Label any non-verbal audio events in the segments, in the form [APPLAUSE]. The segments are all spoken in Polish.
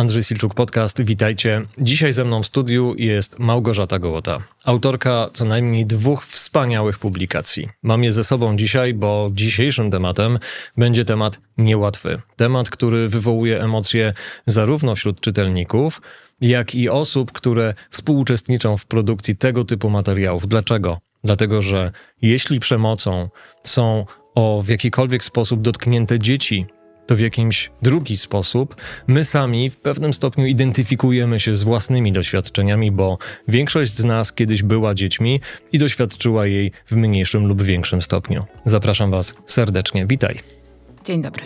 Andrzej Silczuk Podcast, witajcie. Dzisiaj ze mną w studiu jest Małgorzata Gołota, autorka co najmniej dwóch wspaniałych publikacji. Mam je ze sobą dzisiaj, bo dzisiejszym tematem będzie temat niełatwy. Temat, który wywołuje emocje zarówno wśród czytelników, jak i osób, które współuczestniczą w produkcji tego typu materiałów. Dlaczego? Dlatego, że jeśli przemocą są o w jakikolwiek sposób dotknięte dzieci, to w jakimś drugi sposób. My sami w pewnym stopniu identyfikujemy się z własnymi doświadczeniami, bo większość z nas kiedyś była dziećmi i doświadczyła jej w mniejszym lub większym stopniu. Zapraszam Was serdecznie. Witaj. Dzień dobry.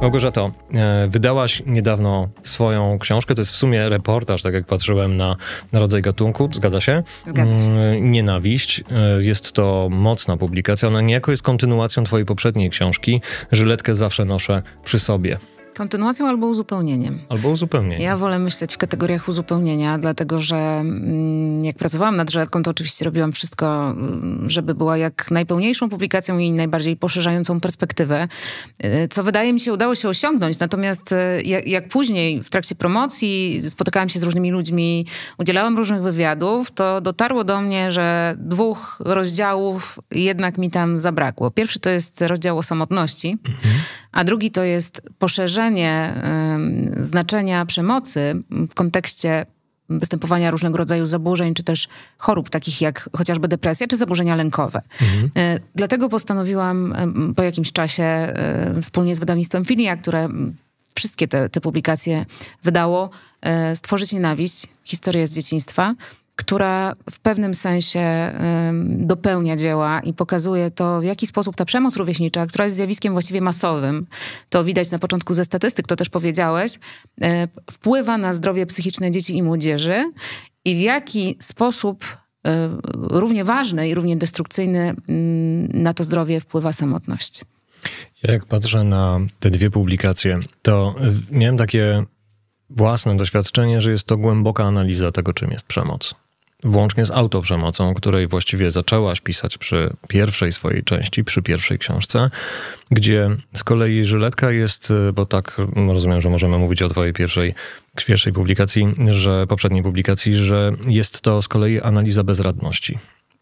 Małgorzato, e, wydałaś niedawno swoją książkę, to jest w sumie reportaż, tak jak patrzyłem na, na rodzaj gatunku, zgadza się? Zgadza się. Mm, nienawiść, e, jest to mocna publikacja, ona niejako jest kontynuacją twojej poprzedniej książki, Żyletkę zawsze noszę przy sobie. Kontynuacją albo uzupełnieniem. Albo uzupełnieniem. Ja wolę myśleć w kategoriach uzupełnienia, dlatego że mm, jak pracowałam nad żeletką, to oczywiście robiłam wszystko, mm, żeby była jak najpełniejszą publikacją i najbardziej poszerzającą perspektywę, y, co wydaje mi się udało się osiągnąć. Natomiast y, jak, jak później w trakcie promocji spotykałam się z różnymi ludźmi, udzielałam różnych wywiadów, to dotarło do mnie, że dwóch rozdziałów jednak mi tam zabrakło. Pierwszy to jest rozdział o samotności, mhm. a drugi to jest poszerzenie podkreślenie znaczenia przemocy w kontekście występowania różnego rodzaju zaburzeń, czy też chorób, takich jak chociażby depresja, czy zaburzenia lękowe. Mhm. E, dlatego postanowiłam po jakimś czasie e, wspólnie z wydawnictwem Filia, które wszystkie te, te publikacje wydało, e, stworzyć nienawiść, historię z dzieciństwa, która w pewnym sensie dopełnia dzieła i pokazuje to, w jaki sposób ta przemoc rówieśnicza, która jest zjawiskiem właściwie masowym, to widać na początku ze statystyk, to też powiedziałeś, e, wpływa na zdrowie psychiczne dzieci i młodzieży i w jaki sposób e, równie ważny i równie destrukcyjny na to zdrowie wpływa samotność. Ja jak patrzę na te dwie publikacje, to e, miałem takie własne doświadczenie, że jest to głęboka analiza tego, czym jest przemoc włącznie z autoprzemocą, której właściwie zaczęłaś pisać przy pierwszej swojej części, przy pierwszej książce, gdzie z kolei Żyletka jest, y, bo tak mm, rozumiem, że możemy mówić o twojej pierwszej, pierwszej publikacji, że poprzedniej publikacji, że jest to z kolei analiza bezradności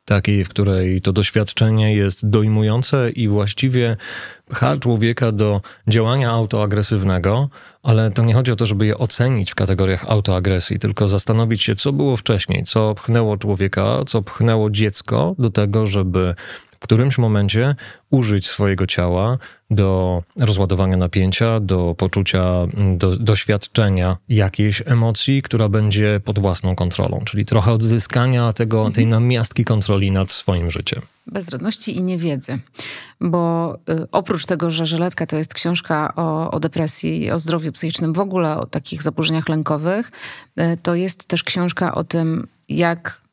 takiej, w której to doświadczenie jest dojmujące i właściwie pcha człowieka do działania autoagresywnego, ale to nie chodzi o to, żeby je ocenić w kategoriach autoagresji, tylko zastanowić się, co było wcześniej, co pchnęło człowieka, co pchnęło dziecko do tego, żeby w którymś momencie użyć swojego ciała do rozładowania napięcia, do poczucia, mm, do doświadczenia jakiejś emocji, która będzie pod własną kontrolą, czyli trochę odzyskania tego, tej mhm. namiastki kontroli nad swoim życiem. Bezradności i niewiedzy, bo y, oprócz tego, że Żeletka to jest książka o, o depresji o zdrowiu psychicznym w ogóle, o takich zaburzeniach lękowych, y, to jest też książka o tym, jak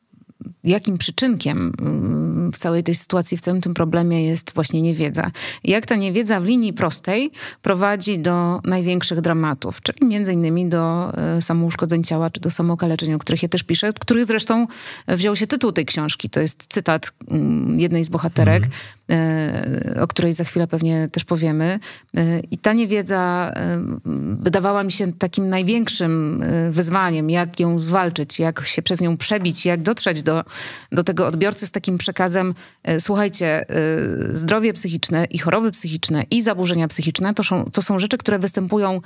jakim przyczynkiem mm, w całej tej sytuacji, w całym tym problemie jest właśnie niewiedza. I jak ta niewiedza w linii prostej prowadzi do największych dramatów, czyli między innymi do e, samouszkodzeń ciała, czy do samookaleczeń, o których ja też piszę, których zresztą wziął się tytuł tej książki. To jest cytat mm, jednej z bohaterek, mhm. E, o której za chwilę pewnie też powiemy. E, I ta niewiedza e, wydawała mi się takim największym wyzwaniem, jak ją zwalczyć, jak się przez nią przebić, jak dotrzeć do, do tego odbiorcy z takim przekazem: słuchajcie, zdrowie psychiczne i choroby psychiczne i zaburzenia psychiczne to są, to są rzeczy, które występują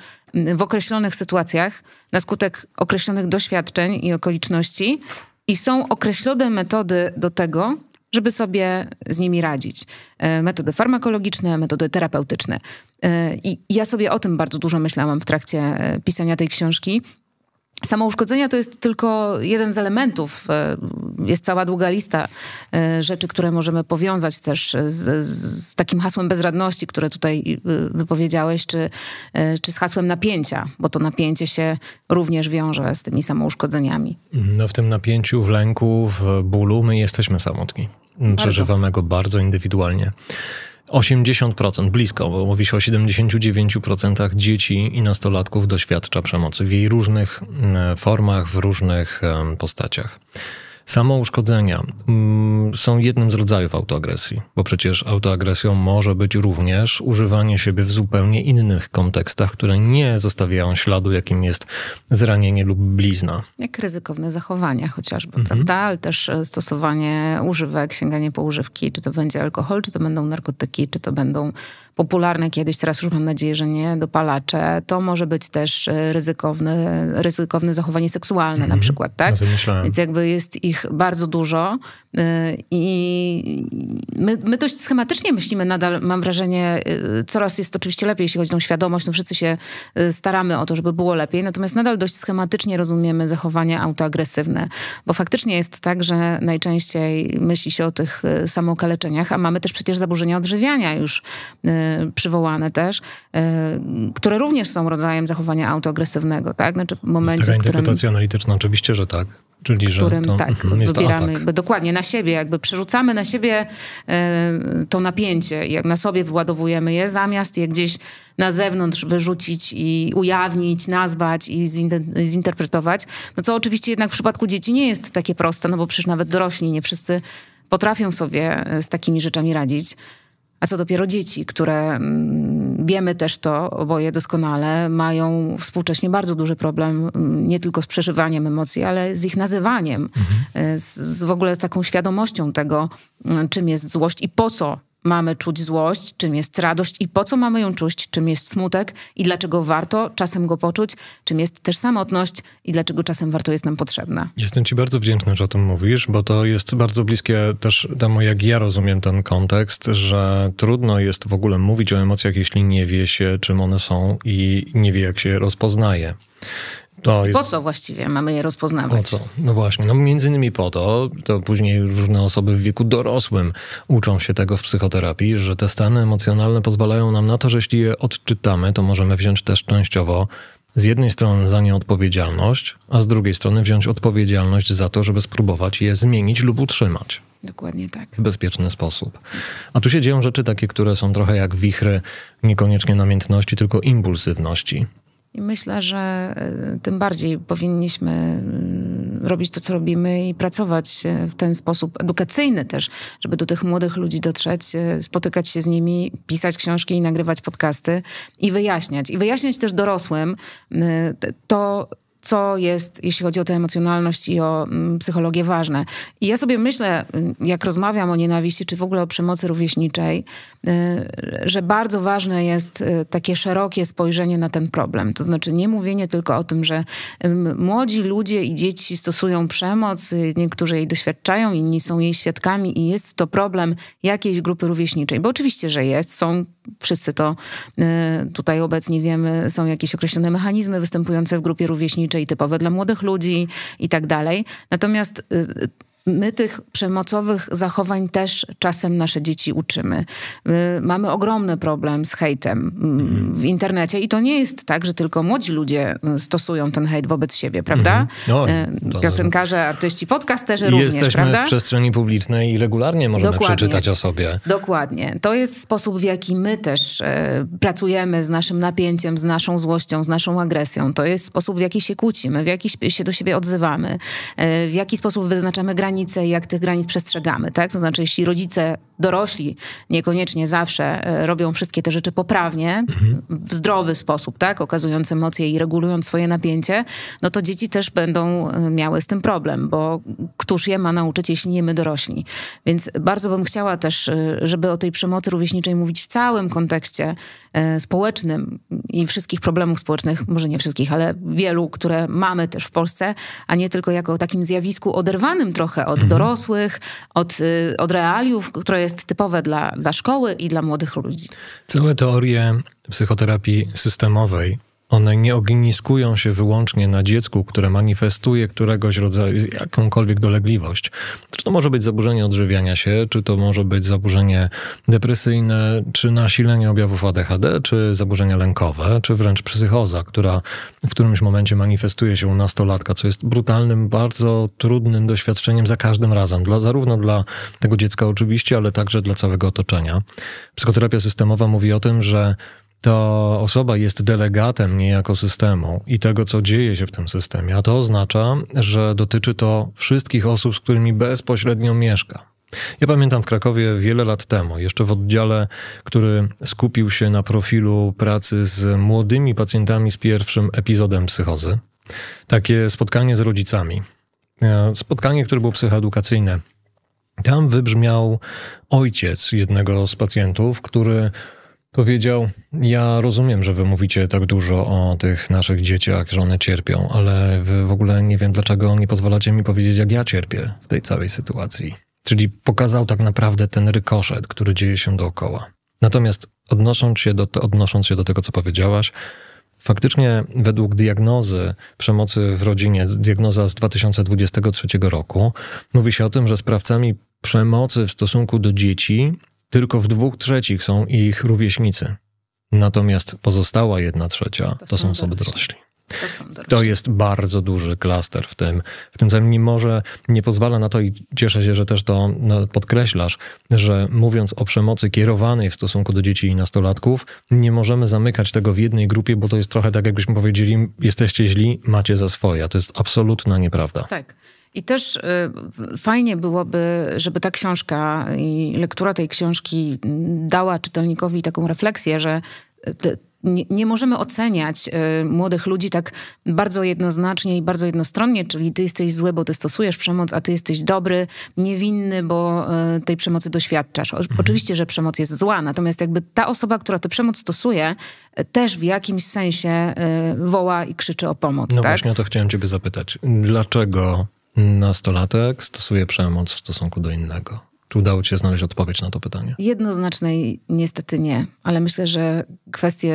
w określonych sytuacjach na skutek określonych doświadczeń i okoliczności. I są określone metody do tego, żeby sobie z nimi radzić. E, metody farmakologiczne, metody terapeutyczne. E, I ja sobie o tym bardzo dużo myślałam w trakcie e, pisania tej książki. Samouszkodzenia to jest tylko jeden z elementów. Jest cała długa lista rzeczy, które możemy powiązać też z, z, takim hasłem bezradności, które tutaj wypowiedziałeś, czy, czy z hasłem napięcia, bo to napięcie się również wiąże z tymi samouszkodzeniami. No w tym napięciu, w lęku, w bólu my jesteśmy samotni bardzo. go bardzo indywidualnie. 80%, blisko, bo mówi się o 79% dzieci i nastolatków doświadcza przemocy w jej różnych mm, formach, w różnych postaciach. Samouszkodzenia mm, są jednym z rodzajów autoagresji, bo przecież autoagresją może być również używanie siebie w zupełnie innych kontekstach, które nie zostawiają śladu, jakim jest zranienie lub blizna. Jak ryzykowne zachowania chociażby, mhm. prawda? Ale też e, stosowanie używek, sięganie po używki, czy to będzie alkohol, czy to będą narkotyki, czy to będą popularne kiedyś, teraz już mam nadzieję, że nie, dopalacze, to może być też e, ryzykowne, ryzykowne zachowanie seksualne mm -hmm. na mhm. przykład, tak? Więc jakby jest ich bardzo dużo e, i my, my dość schematycznie myślimy nadal, mam wrażenie, e, coraz jest oczywiście lepiej, jeśli chodzi o tą świadomość, no wszyscy się staramy o to, żeby było lepiej, natomiast nadal dość schematycznie rozumiemy zachowania autoagresywne, bo faktycznie jest tak, że najczęściej myśli się o tych samookaleczeniach, a mamy też przecież zaburzenia odżywiania już przywołane też, e, które również są rodzajem zachowania autoagresywnego, tak? Znaczy w momencie, Taka interpretacja analityczna oczywiście, że tak. Czyli, że którym to, tak, mm, wybieramy jakby dokładnie na siebie, jakby przerzucamy na siebie y, to napięcie, jak na sobie wyładowujemy je, zamiast je gdzieś na zewnątrz wyrzucić i ujawnić, nazwać i zinterpretować. No co oczywiście jednak w przypadku dzieci nie jest takie proste, no bo przecież nawet dorośli nie wszyscy potrafią sobie e, z takimi rzeczami radzić. A co dopiero dzieci, które mm, wiemy też to oboje doskonale, mają współcześnie bardzo duży problem mm, nie tylko z przeżywaniem emocji, ale z ich nazywaniem, mhm. Y, z, z w ogóle taką świadomością tego, mm, czym jest złość i po co mamy czuć złość, czym jest radość i po co mamy ją czuć, czym jest smutek i dlaczego warto czasem go poczuć, czym jest też samotność i dlaczego czasem warto jest nam potrzebna. Jestem ci bardzo wdzięczny, że o tym mówisz, bo to jest bardzo bliskie też temu, jak ja rozumiem ten kontekst, że trudno jest w ogóle mówić o emocjach, jeśli nie wie się, czym one są i nie wie, jak się rozpoznaje. To jest... Po co właściwie mamy je rozpoznawać? Po co? No właśnie, no między innymi po to, to później różne osoby w wieku dorosłym uczą się tego w psychoterapii, że te stany emocjonalne pozwalają nam na to, że jeśli je odczytamy, to możemy wziąć też częściowo z jednej strony za nie odpowiedzialność, a z drugiej strony wziąć odpowiedzialność za to, żeby spróbować je zmienić lub utrzymać. Dokładnie tak. W bezpieczny sposób. A tu się dzieją rzeczy takie, które są trochę jak wichry, niekoniecznie namiętności, tylko impulsywności. I myślę, że e, tym bardziej powinniśmy mm, robić to, co robimy i pracować e, w ten sposób edukacyjny też, żeby do tych młodych ludzi dotrzeć, e, spotykać się z nimi, pisać książki i nagrywać podcasty i wyjaśniać. I wyjaśniać też dorosłym to, co jest, jeśli chodzi o tę emocjonalność i o mm, psychologię, ważne. I ja sobie myślę, mm, jak rozmawiam o nienawiści, czy w ogóle o przemocy rówieśniczej, y, że bardzo ważne jest y, takie szerokie spojrzenie na ten problem. To znaczy nie mówienie tylko o tym, że mm, młodzi ludzie i dzieci stosują przemoc, y, niektórzy jej doświadczają, inni są jej świadkami i jest to problem jakiejś grupy rówieśniczej. Bo oczywiście, że jest, są wszyscy to tutaj obecnie wiemy, są jakieś określone mechanizmy występujące w grupie rówieśniczej, czy i typowe dla młodych ludzi i tak dalej. Natomiast y, my tych przemocowych zachowań też czasem nasze dzieci uczymy. Y, mamy ogromny problem z hejtem mm, mhm. w internecie i to nie jest tak, że tylko młodzi ludzie y, stosują ten hejt wobec siebie, prawda? Mhm. No, y, Piosenkarze, artyści, podcasterzy również, jesteśmy prawda? w przestrzeni publicznej i regularnie możemy Dokładnie. przeczytać o sobie. Dokładnie. To jest sposób, w jaki my też pracujemy z naszym napięciem, z naszą złością, z naszą agresją. To jest sposób, w jaki się kłócimy, w jaki się do siebie odzywamy, w jaki sposób wyznaczamy granice granice jak tych granic przestrzegamy, tak? To znaczy, jeśli rodzice dorośli niekoniecznie zawsze e, robią wszystkie te rzeczy poprawnie, mhm. w zdrowy sposób, tak, okazując emocje i regulując swoje napięcie, no to dzieci też będą e, miały z tym problem, bo któż je ma nauczyć, jeśli nie my dorośli. Więc bardzo bym chciała też, e, żeby o tej przemocy rówieśniczej mówić w całym kontekście społecznym i wszystkich problemów społecznych, może nie wszystkich, ale wielu, które mamy też w Polsce, a nie tylko jako takim zjawisku oderwanym trochę od mhm. dorosłych, od, od realiów, które jest typowe dla, dla szkoły i dla młodych ludzi. Całe teorie psychoterapii systemowej one nie ogniskują się wyłącznie na dziecku, które manifestuje któregoś rodzaju, jakąkolwiek dolegliwość. Czy to może być zaburzenie odżywiania się, czy to może być zaburzenie depresyjne, czy nasilenie objawów ADHD, czy zaburzenia lękowe, czy wręcz psychoza, która w którymś momencie manifestuje się u nastolatka, co jest brutalnym, bardzo trudnym doświadczeniem za każdym razem, dla, zarówno dla tego dziecka oczywiście, ale także dla całego otoczenia. Psychoterapia systemowa mówi o tym, że ta osoba jest delegatem niejako systemu i tego, co dzieje się w tym systemie, a to oznacza, że dotyczy to wszystkich osób, z którymi bezpośrednio mieszka. Ja pamiętam w Krakowie wiele lat temu, jeszcze w oddziale, który skupił się na profilu pracy z młodymi pacjentami z pierwszym epizodem psychozy. Takie spotkanie z rodzicami. E, spotkanie, które było psychoedukacyjne. Tam wybrzmiał ojciec jednego z pacjentów, który Powiedział: Ja rozumiem, że wy mówicie tak dużo o tych naszych dzieciach, że one cierpią, ale wy w ogóle nie wiem, dlaczego nie pozwalacie mi powiedzieć, jak ja cierpię w tej całej sytuacji. Czyli pokazał tak naprawdę ten rykoszet, który dzieje się dookoła. Natomiast odnosząc się do, odnosząc się do tego, co powiedziałaś, faktycznie według diagnozy przemocy w rodzinie, diagnoza z 2023 roku, mówi się o tym, że sprawcami przemocy w stosunku do dzieci tylko w dwóch trzecich są ich rówieśnicy. Natomiast pozostała jedna trzecia to, to są, osoby dorośli. To, są dorośli. to jest bardzo duży klaster w tym. W tym samym mimo, że nie pozwala na to i cieszę się, że też to no, podkreślasz, że mówiąc o przemocy kierowanej w stosunku do dzieci i nastolatków, nie możemy zamykać tego w jednej grupie, bo to jest trochę tak, jakbyśmy powiedzieli, jesteście źli, macie za swoje. To jest absolutna nieprawda. Tak. I też y, fajnie byłoby, żeby ta książka i lektura tej książki dała czytelnikowi taką refleksję, że y, te, nie, nie, możemy oceniać y, młodych ludzi tak bardzo jednoznacznie i bardzo jednostronnie, czyli ty jesteś zły, bo ty stosujesz przemoc, a ty jesteś dobry, niewinny, bo y, tej przemocy doświadczasz. O, mhm. Oczywiście, że przemoc jest zła, natomiast jakby ta osoba, która tę przemoc stosuje, y, też w jakimś sensie y, woła i krzyczy o pomoc. No tak? właśnie o to chciałem ciebie zapytać. Dlaczego nastolatek stosuje przemoc w stosunku do innego? Czy udało Ci się znaleźć odpowiedź na to pytanie? Jednoznacznej niestety nie, ale myślę, że kwestie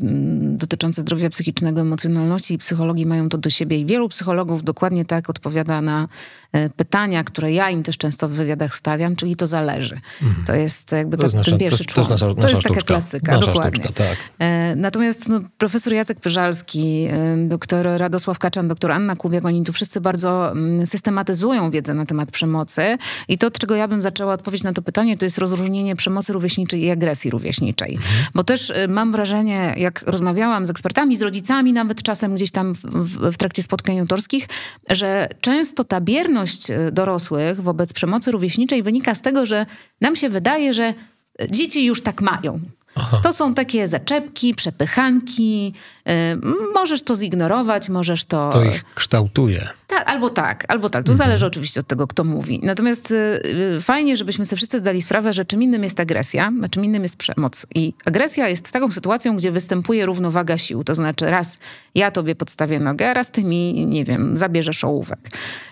mm, dotyczące zdrowia psychicznego, emocjonalności i psychologii mają to do siebie i wielu psychologów dokładnie tak odpowiada na E, pytania, które ja im też często w wywiadach stawiam, czyli to zależy. Mhm. To jest jakby to, to jest nasza, ten pierwszy człowiek. To jest, to jest taka klasyka, nasza dokładnie. Sztuczka, tak. E, natomiast no, profesor Jacek Pyżalski, e, doktor Radosław Kaczan, doktor Anna Kubiak, oni tu wszyscy bardzo mm, systematyzują wiedzę na temat przemocy i to, od czego ja bym zaczęła odpowiedź na to pytanie, to jest rozróżnienie przemocy rówieśniczej i agresji rówieśniczej. Mhm. Bo też mam wrażenie, jak rozmawiałam z ekspertami, z rodzicami, nawet czasem gdzieś tam w, w, w trakcie spotkań autorskich, że często ta bierność odpowiedzialność y, dorosłych wobec przemocy rówieśniczej wynika z tego, że nam się wydaje, że y, dzieci już tak mają. Aha. To są takie zaczepki, przepychanki. Y, możesz to zignorować, możesz to. To ich kształtuje. Tak, albo tak, albo tak. To mhm. zależy oczywiście od tego, kto mówi. Natomiast y, y, fajnie, żebyśmy sobie wszyscy zdali sprawę, że czym innym jest agresja, a czym innym jest przemoc. I agresja jest taką sytuacją, gdzie występuje równowaga sił. To znaczy, raz ja tobie podstawię nogę, a raz ty mi, nie wiem, zabierzesz ołówek.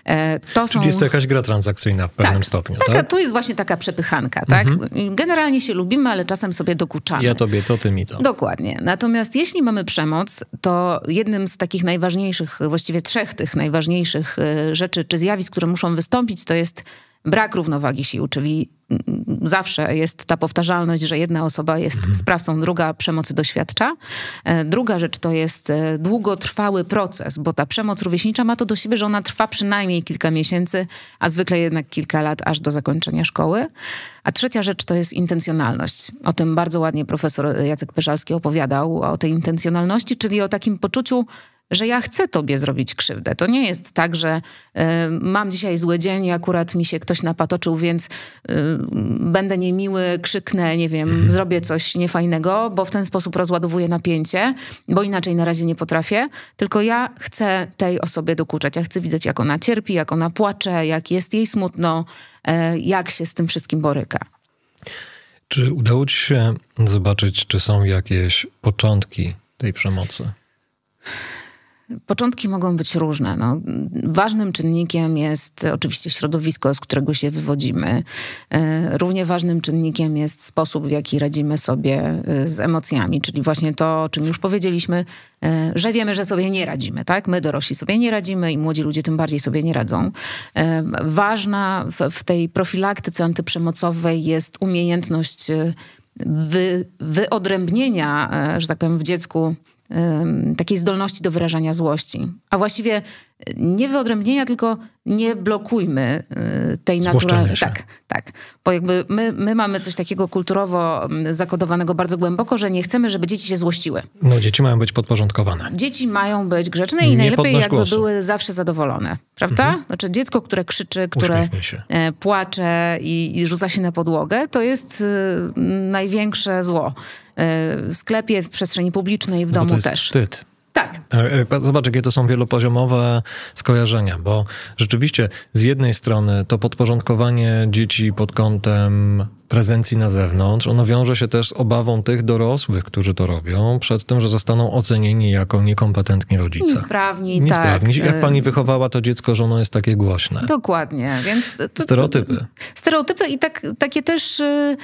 E, to Czyli są... jest to jakaś gra transakcyjna w pewnym tak, stopniu. Taka, tak, to jest właśnie taka przepychanka. Tak? Mhm. Generalnie się lubimy, ale czasem sobie dokuczamy ja tobie to, ty mi to. Dokładnie. Natomiast jeśli mamy przemoc, to jednym z takich najważniejszych, właściwie trzech tych najważniejszych y, rzeczy czy zjawisk, które muszą wystąpić, to jest brak równowagi sił, czyli mm, mm, zawsze jest ta powtarzalność, że jedna osoba jest mhm. sprawcą, druga przemocy doświadcza. E, druga rzecz to jest e, długotrwały proces, bo ta przemoc rówieśnicza ma to do siebie, że ona trwa przynajmniej kilka miesięcy, a zwykle jednak kilka lat aż do zakończenia szkoły. A trzecia rzecz to jest intencjonalność. O tym bardzo ładnie profesor Jacek Pyszalski opowiadał, o tej intencjonalności, czyli o takim poczuciu że ja chcę tobie zrobić krzywdę. To nie jest tak, że y, mam dzisiaj zły dzień i akurat mi się ktoś napatoczył, więc y, będę niemiły, krzyknę, nie wiem, mhm. zrobię coś niefajnego, bo w ten sposób rozładowuję napięcie, bo inaczej na razie nie potrafię. Tylko ja chcę tej osobie dokuczać. Ja chcę widzieć, jak ona cierpi, jak ona płacze, jak jest jej smutno, y, jak się z tym wszystkim boryka. Czy udało ci się zobaczyć, czy są jakieś początki tej przemocy? Początki mogą być różne. No, ważnym czynnikiem jest oczywiście środowisko, z którego się wywodzimy. E, równie ważnym czynnikiem jest sposób, w jaki radzimy sobie e, z emocjami, czyli właśnie to, o czym już powiedzieliśmy, e, że wiemy, że sobie nie radzimy, tak? My dorośli sobie nie radzimy i młodzi ludzie tym bardziej sobie nie radzą. Ważna w, w tej profilaktyce antyprzemocowej jest umiejętność wy, wyodrębnienia, że tak powiem, w dziecku takiej zdolności do wyrażania złości. A właściwie nie wyodrębnienia, tylko nie blokujmy y, tej naturalnej. Tak, tak. Bo jakby my, my mamy coś takiego kulturowo zakodowanego bardzo głęboko, że nie chcemy, żeby dzieci się złościły. No, dzieci mają być podporządkowane. Dzieci mają być grzeczne i nie najlepiej jakby głosu. były zawsze zadowolone, prawda? Mhm. Znaczy dziecko, które krzyczy, które e, płacze i, i rzuca się na podłogę, to jest y, największe zło. E, w sklepie, w przestrzeni publicznej, w no domu to jest też. Wstyd. Tak. E, zobacz, jakie to są wielopoziomowe skojarzenia, bo rzeczywiście z jednej strony to podporządkowanie dzieci pod kątem prezencji na zewnątrz, ono wiąże się też z obawą tych dorosłych, którzy to robią, przed tym, że zostaną ocenieni jako niekompetentni rodzice. Niesprawni, Niesprawni. tak. Jak pani wychowała to dziecko, że ono jest takie głośne. Dokładnie, więc... To, to, stereotypy. Stereotypy i tak, takie też y,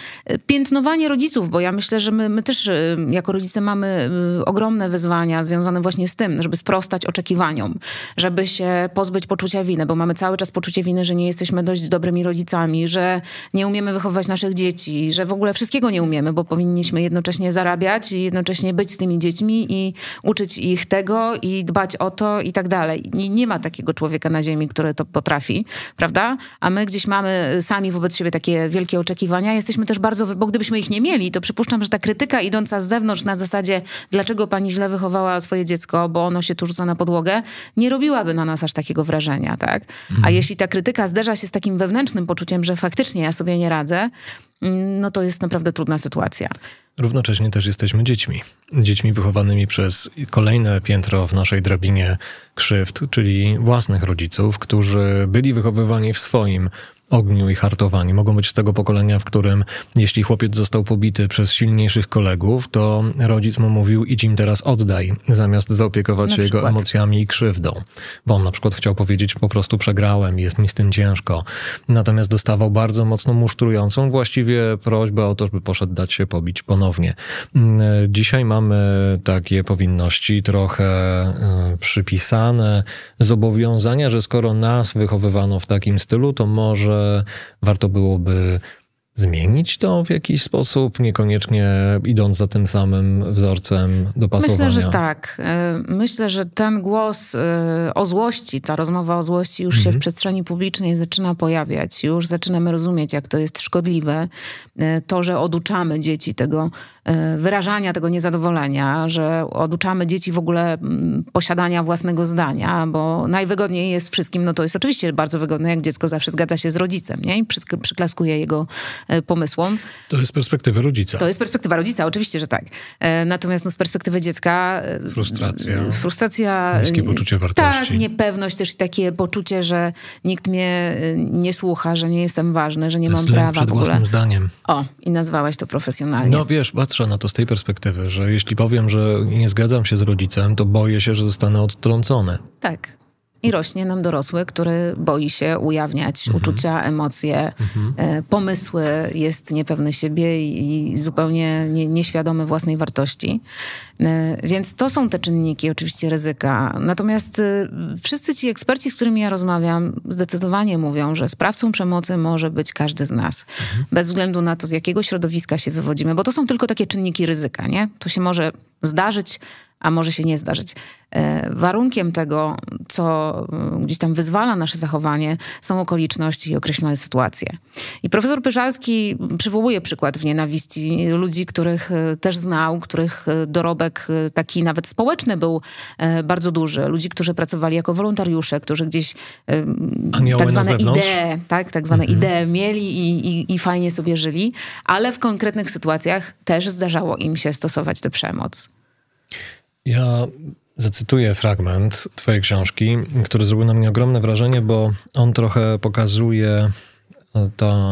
piętnowanie rodziców, bo ja myślę, że my, my też y, jako rodzice mamy y, ogromne wyzwania związane właśnie z tym, żeby sprostać oczekiwaniom, żeby się pozbyć poczucia winy, bo mamy cały czas poczucie winy, że nie jesteśmy dość dobrymi rodzicami, że nie umiemy wychowywać naszych dzieci, że w ogóle wszystkiego nie umiemy, bo powinniśmy jednocześnie zarabiać i jednocześnie być z tymi dziećmi i uczyć ich tego i dbać o to i tak dalej. Nie, nie ma takiego człowieka na ziemi, który to potrafi, prawda? A my gdzieś mamy sami wobec siebie takie wielkie oczekiwania. Jesteśmy też bardzo, bo gdybyśmy ich nie mieli, to przypuszczam, że ta krytyka idąca z zewnątrz na zasadzie, dlaczego pani źle wychowała swoje dziecko, bo ono się tu rzuca na podłogę, nie robiłaby na nas aż takiego wrażenia, tak? A mhm. jeśli ta krytyka zderza się z takim wewnętrznym poczuciem, że faktycznie ja sobie nie radzę, no to jest naprawdę trudna sytuacja. Równocześnie też jesteśmy dziećmi. Dziećmi wychowanymi przez kolejne piętro w naszej drabinie krzywd, czyli własnych rodziców, którzy byli wychowywani w swoim ogniu i hartowani. Mogą być z tego pokolenia, w którym jeśli chłopiec został pobity przez silniejszych kolegów, to rodzic mu mówił idź im teraz oddaj, zamiast zaopiekować się jego emocjami i krzywdą. Bo on na przykład chciał powiedzieć po prostu przegrałem, jest mi z tym ciężko. Natomiast dostawał bardzo mocno musztrującą właściwie prośbę o to, żeby poszedł dać się pobić ponownie. Mm, dzisiaj mamy takie powinności trochę y, przypisane, zobowiązania, że skoro nas wychowywano w takim stylu, to może warto byłoby zmienić to w jakiś sposób, niekoniecznie idąc za tym samym wzorcem dopasowania? Myślę, że tak. E, myślę, że ten głos e, o złości, ta rozmowa o złości już mhm. się w mhm. przestrzeni publicznej zaczyna pojawiać. Już zaczynamy rozumieć, jak to jest szkodliwe. E, to, że oduczamy dzieci tego E, wyrażania tego niezadowolenia, że oduczamy dzieci w ogóle mm, posiadania własnego zdania, bo najwygodniej jest wszystkim, no to jest oczywiście bardzo wygodne, jak dziecko zawsze zgadza się z rodzicem, nie? I przyklaskuje jego e, pomysłom. To jest perspektywa rodzica. To jest perspektywa rodzica, oczywiście, że tak. E, natomiast no, z perspektywy dziecka... Frustracja. Frustracja. Niskie poczucie wartości. Tak, niepewność też i takie poczucie, że nikt mnie nie słucha, że nie jestem ważny, że nie mam prawa przed w ogóle. własnym zdaniem. O, i nazwałaś to profesjonalnie. No wiesz, patrz, patrzę na to z tej perspektywy, że jeśli powiem, że nie zgadzam się z rodzicem, to boję się, że zostanę odtrącony. Tak. I rośnie nam dorosły, który boi się ujawniać mhm. uczucia, emocje, mhm. E, pomysły, jest niepewny siebie i, zupełnie nie, nieświadomy własnej wartości. E, więc to są te czynniki oczywiście ryzyka. Natomiast e, wszyscy ci eksperci, z którymi ja rozmawiam, zdecydowanie mówią, że sprawcą przemocy może być każdy z nas, mhm. bez względu na to, z jakiego środowiska się wywodzimy, bo to są tylko takie czynniki ryzyka, nie? To się może zdarzyć a może się nie zdarzyć. E, warunkiem tego, co mm, gdzieś tam wyzwala nasze zachowanie, są okoliczności i określone sytuacje. I profesor Pyszalski przywołuje przykład w nienawiści ludzi, których e, też znał, których e, dorobek taki nawet społeczny był bardzo duży. Ludzi, którzy pracowali jako wolontariusze, którzy gdzieś Anioły tak zwane idee, tak, tak zwane mhm. idee mieli i, i, i fajnie sobie żyli, ale w konkretnych sytuacjach też zdarzało im się stosować tę przemoc. Ja zacytuję fragment Twojej książki, który zrobił na mnie ogromne wrażenie, bo on trochę pokazuje e,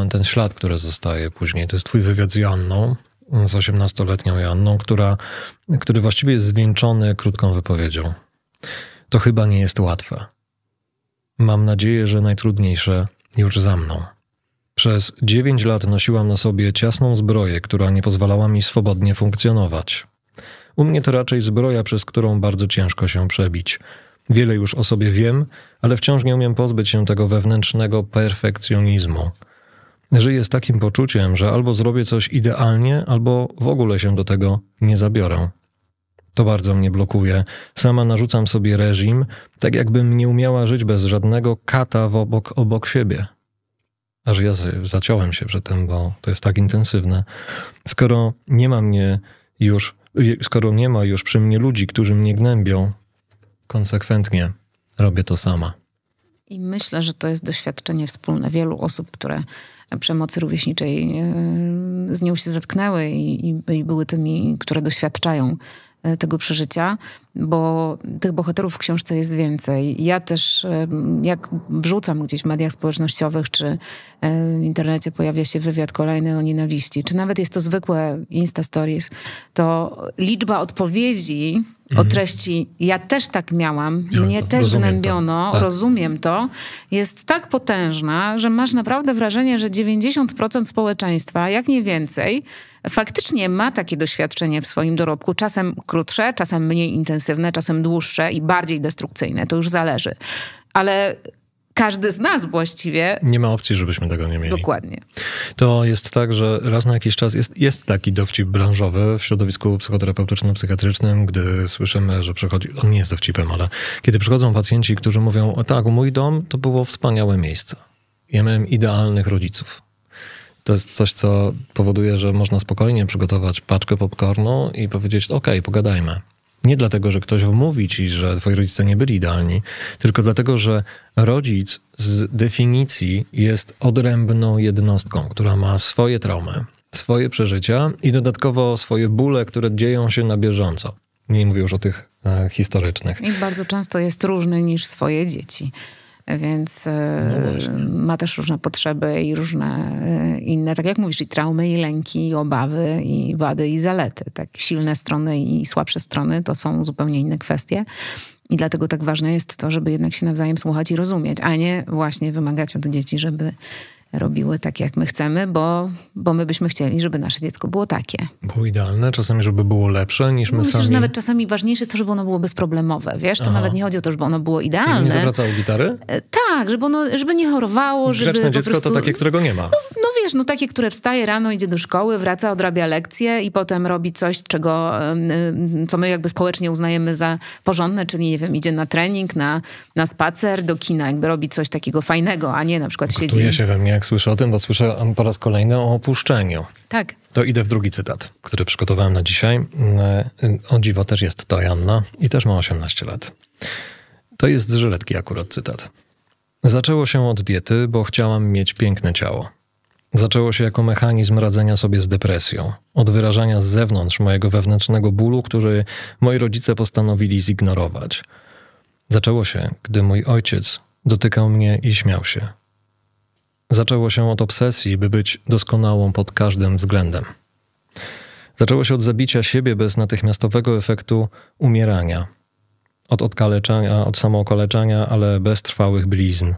ten ślad, który zostaje później. To jest Twój wywiad z Joanną, z 18-letnią Joanną, która, który właściwie jest zwieńczony krótką wypowiedzią. To chyba nie jest łatwe. Mam nadzieję, że najtrudniejsze już za mną. Przez dziewięć lat nosiłam na sobie ciasną zbroję, która nie pozwalała mi swobodnie funkcjonować. U mnie to raczej zbroja, przez którą bardzo ciężko się przebić. Wiele już o sobie wiem, ale wciąż nie umiem pozbyć się tego wewnętrznego perfekcjonizmu. Żyję z takim poczuciem, że albo zrobię coś idealnie, albo w ogóle się do tego nie zabiorę. To bardzo mnie blokuje. Sama narzucam sobie reżim, tak jakbym nie umiała żyć bez żadnego kata w obok, obok siebie. Aż ja zaciąłem się przed tym, bo to jest tak intensywne. Skoro nie ma mnie już Y, skoro nie ma już przy mnie ludzi, którzy mnie gnębią, konsekwentnie robię to sama. I myślę, że to jest doświadczenie wspólne wielu osób, które przemocy rówieśniczej y, z nią się zetknęły i, i były tymi, które doświadczają E, tego przeżycia, bo tych bohaterów w książce jest więcej. Ja też, e, jak wrzucam gdzieś w mediach społecznościowych, czy e, w internecie pojawia się wywiad kolejny o nienawiści, czy nawet jest to zwykłe Insta Stories, to liczba odpowiedzi o mhm. treści ja też tak miałam, ja mnie też gnębiono, tak. rozumiem to, jest tak potężna, że masz naprawdę wrażenie, że 90% społeczeństwa, jak nie więcej, faktycznie ma takie doświadczenie w swoim dorobku, czasem krótsze, czasem mniej intensywne, czasem dłuższe i bardziej destrukcyjne, to już zależy. Ale każdy z nas właściwie. Nie ma opcji, żebyśmy tego nie mieli. Dokładnie. To jest tak, że raz na jakiś czas jest, jest taki dowcip branżowy w środowisku psychoterapeutyczno-psychiatrycznym, gdy słyszymy, że przychodzi. On nie jest dowcipem, ale kiedy przychodzą pacjenci, którzy mówią: Tak, mój dom to było wspaniałe miejsce. Ja miałem idealnych rodziców to jest coś, co powoduje, że można spokojnie przygotować paczkę popcornu i powiedzieć, ok, pogadajmy. Nie dlatego, że ktoś wmówi ci, że twoi rodzice nie byli idealni, tylko dlatego, że rodzic z definicji jest odrębną jednostką, która ma swoje traumy, swoje przeżycia i dodatkowo swoje bóle, które dzieją się na bieżąco. Nie mówię już o tych e, historycznych. I bardzo często jest różny niż swoje dzieci więc e, no ma też różne potrzeby i różne e, inne, tak jak mówisz, i traumy, i lęki, i obawy, i wady, i zalety. Tak, silne strony i słabsze strony to są zupełnie inne kwestie. I dlatego tak ważne jest to, żeby jednak się nawzajem słuchać i rozumieć, a nie właśnie wymagać od dzieci, żeby robiły tak, jak my chcemy, bo, bo my byśmy chcieli, żeby nasze dziecko było takie. Było idealne, czasami, żeby było lepsze niż my no Myślę, sami. że nawet czasami ważniejsze jest to, żeby ono było bezproblemowe, wiesz? To Aha. nawet nie chodzi o to, żeby ono było idealne. Żeby nie zawracało gitary? E, tak, żeby ono, żeby nie chorowało, Grzeczne żeby dziecko prostu... to takie, którego nie ma. No, no, wiesz, no takie, które wstaje rano, idzie do szkoły, wraca, odrabia lekcje i potem robi coś, czego, co my jakby społecznie uznajemy za porządne, czyli nie wiem, idzie na trening, na, na spacer, do kina, jakby robi coś takiego fajnego, a nie na przykład Gotuje siedzi... się we mnie jak słyszę o tym, bo słyszę po raz kolejny o opuszczeniu. Tak. To idę w drugi cytat, który przygotowałem na dzisiaj. E, o dziwo też jest to Janna i też ma 18 lat. To jest z żyletki akurat cytat. Zaczęło się od diety, bo chciałam mieć piękne ciało. Zaczęło się jako mechanizm radzenia sobie z depresją, od wyrażania z zewnątrz mojego wewnętrznego bólu, który moi rodzice postanowili zignorować. Zaczęło się, gdy mój ojciec dotykał mnie i śmiał się. Zaczęło się od obsesji, by być doskonałą pod każdym względem. Zaczęło się od zabicia siebie bez natychmiastowego efektu umierania, od odkaleczania, od samookaleczania, ale bez trwałych blizn.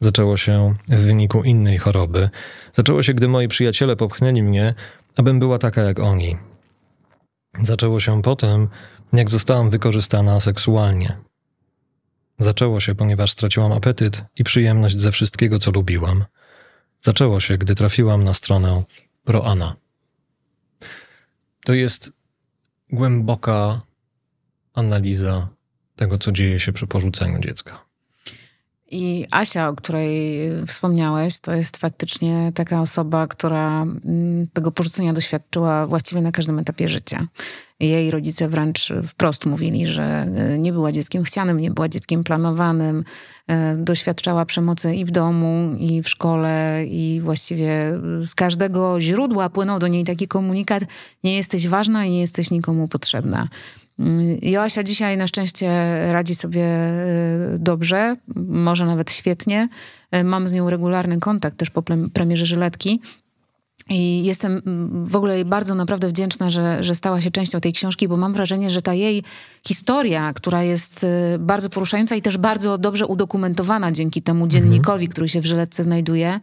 Zaczęło się w wyniku innej choroby. Zaczęło się, gdy moi przyjaciele popchnęli mnie, abym była taka jak oni. Zaczęło się potem, jak zostałam wykorzystana seksualnie. Zaczęło się, ponieważ straciłam apetyt i przyjemność ze wszystkiego, co lubiłam zaczęło się, gdy trafiłam na stronę Proana. To jest głęboka analiza tego, co dzieje się przy porzuceniu dziecka. I Asia, o której wspomniałeś, to jest faktycznie taka osoba, która mm, tego porzucenia doświadczyła właściwie na każdym etapie życia. Jej rodzice wręcz wprost mówili, że e, nie była dzieckiem chcianym, nie była dzieckiem planowanym. E, doświadczała przemocy i w domu, i w szkole, i właściwie z każdego źródła płynął do niej taki komunikat: Nie jesteś ważna i nie jesteś nikomu potrzebna. Joasia dzisiaj na szczęście radzi sobie y, dobrze, może nawet świetnie. Y, mam z nią regularny kontakt też po premierze Żyletki. I jestem mm, w ogóle bardzo naprawdę wdzięczna, że, że stała się częścią tej książki, bo mam wrażenie, że ta jej historia, która jest y, bardzo poruszająca i też bardzo dobrze udokumentowana dzięki temu mhm. dziennikowi, który się w Żyletce znajduje,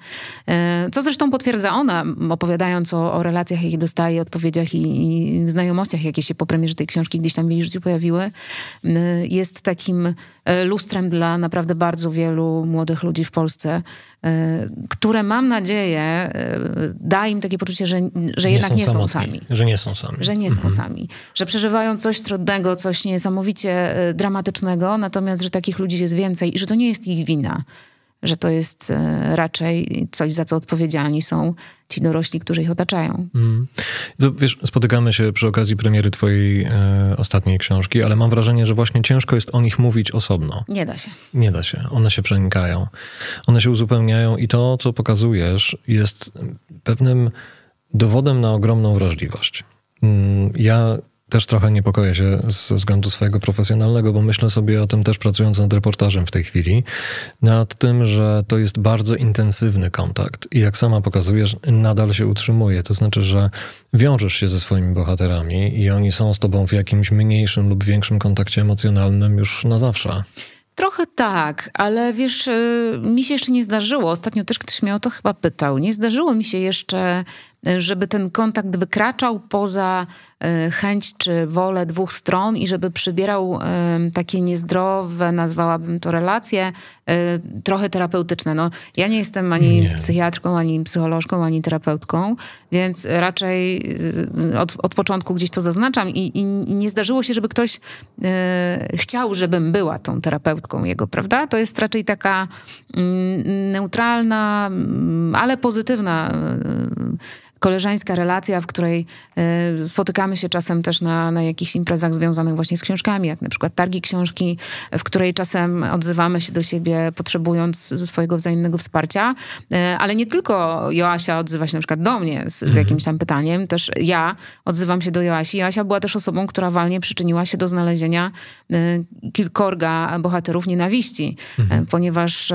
e, co zresztą potwierdza ona, opowiadając o, o relacjach, jakie dostaje, odpowiedziach i, i, znajomościach, jakie się po premierze tej książki gdzieś tam w jej życiu pojawiły, e, jest takim e, lustrem dla naprawdę bardzo wielu młodych ludzi w Polsce, Y, które mam nadzieję y, da im takie poczucie, że, że nie jednak są nie są sami. Że nie są sami. Że nie mhm. są sami. Że przeżywają coś trudnego, coś niesamowicie y, dramatycznego, natomiast, że takich ludzi jest więcej i że to nie jest ich wina że to jest e, raczej coś, za co odpowiedzialni są ci dorośli, którzy ich otaczają. Mm. To, wiesz, spotykamy się przy okazji premiery twojej e, ostatniej książki, ale mam wrażenie, że właśnie ciężko jest o nich mówić osobno. Nie da się. Nie da się. One się przenikają. One się uzupełniają i to, co pokazujesz, jest pewnym dowodem na ogromną wrażliwość. Mm, ja też trochę niepokoję się ze względu swojego profesjonalnego, bo myślę sobie o tym też pracując nad reportażem w tej chwili, nad tym, że to jest bardzo intensywny kontakt i jak sama pokazujesz, nadal się utrzymuje. To znaczy, że wiążesz się ze swoimi bohaterami i oni są z tobą w jakimś mniejszym lub większym kontakcie emocjonalnym już na zawsze. Trochę tak, ale wiesz, y, mi się jeszcze nie zdarzyło. Ostatnio też ktoś mnie o to chyba pytał. Nie zdarzyło mi się jeszcze Y, żeby ten kontakt wykraczał poza y, chęć czy wolę dwóch stron i żeby przybierał takie niezdrowe, nazwałabym to relacje, y, trochę terapeutyczne. No, ja nie jestem ani nie. psychiatrką, ani psycholożką, ani terapeutką, więc raczej od, od początku gdzieś to zaznaczam i, i nie zdarzyło się, żeby ktoś chciał, żebym była tą terapeutką jego, prawda? To jest raczej taka mm, neutralna, mm, ale pozytywna koleżeńska relacja, w której y, spotykamy się czasem też na, na jakichś imprezach związanych właśnie z książkami, jak na przykład targi książki, w której czasem odzywamy się do siebie, potrzebując swojego wzajemnego wsparcia. Y, ale nie tylko Joasia odzywa się na przykład do mnie z, z mhm. jakimś tam pytaniem, też ja odzywam się do Joasi. Joasia była też osobą, która walnie przyczyniła się do znalezienia y, kilkorga bohaterów nienawiści, mhm. ponieważ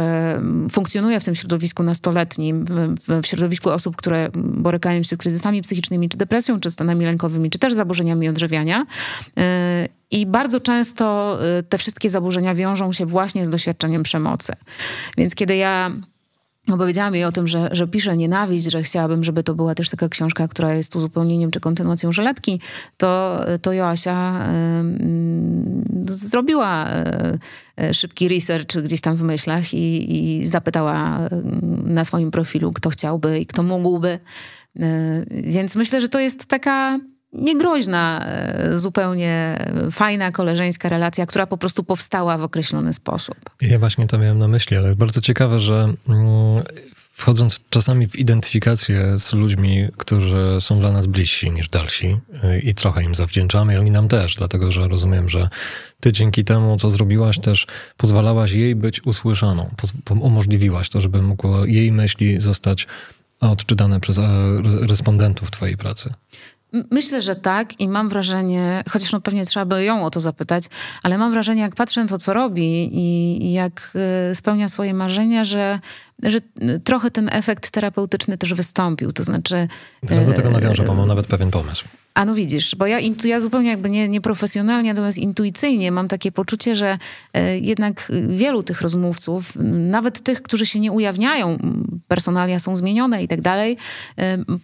funkcjonuje w tym środowisku nastoletnim, w, w środowisku osób, które borykają borykają się z kryzysami psychicznymi, czy depresją, czy stanami lękowymi, czy też zaburzeniami odżywiania. Y, I bardzo często y, te wszystkie zaburzenia wiążą się właśnie z doświadczeniem przemocy. Więc kiedy ja Opowiedziała no jej o tym, że, że piszę nienawiść, że chciałabym, żeby to była też taka książka, która jest uzupełnieniem czy kontynuacją żeletki, to, to Joasia y, zrobiła y, szybki research gdzieś tam w myślach i, i zapytała na swoim profilu, kto chciałby i kto mógłby. Y, więc myślę, że to jest taka niegroźna, e, zupełnie fajna koleżeńska relacja, która po prostu powstała w określony sposób. Ja właśnie to miałem na myśli, ale bardzo ciekawe, że mm, wchodząc czasami w identyfikację z ludźmi, którzy są dla nas bliżsi niż dalsi e, i trochę im zawdzięczamy, i oni nam też, dlatego że rozumiem, że ty dzięki temu, co zrobiłaś, też pozwalałaś jej być usłyszaną, umożliwiłaś to, żeby mogło jej myśli zostać odczytane przez e, respondentów twojej pracy. Myślę, że tak i mam wrażenie, chociaż no pewnie trzeba by ją o to zapytać, ale mam wrażenie, jak patrzę na to, co robi i jak y, spełnia swoje marzenia, że, że y, trochę ten efekt terapeutyczny też wystąpił. To znaczy. Teraz do tego y, nawiążę, bo mam nawet pewien pomysł. A no widzisz, bo ja, intu, ja zupełnie jakby nie, nieprofesjonalnie, natomiast intuicyjnie mam takie poczucie, że e, jednak y, wielu tych rozmówców, nawet tych, którzy się nie ujawniają, personalia są zmienione i tak dalej,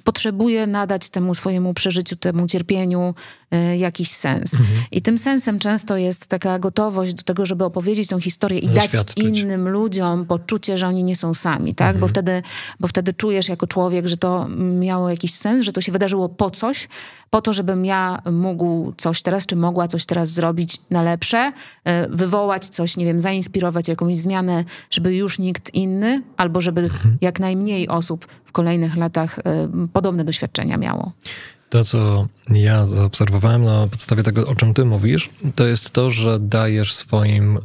potrzebuje nadać temu swojemu przeżyciu, temu cierpieniu E, jakiś sens. Mhm. I tym sensem często jest taka gotowość do tego, żeby opowiedzieć tą historię i dać innym ludziom poczucie, że oni nie są sami, tak? Mhm. Bo, wtedy, bo wtedy czujesz jako człowiek, że to miało jakiś sens, że to się wydarzyło po coś, po to, żebym ja mógł coś teraz, czy mogła coś teraz zrobić na lepsze, e, wywołać coś, nie wiem, zainspirować jakąś zmianę, żeby już nikt inny, albo żeby mhm. jak najmniej osób w kolejnych latach e, podobne doświadczenia miało. To, co ja zaobserwowałem na podstawie tego, o czym ty mówisz, to jest to, że dajesz swoim e,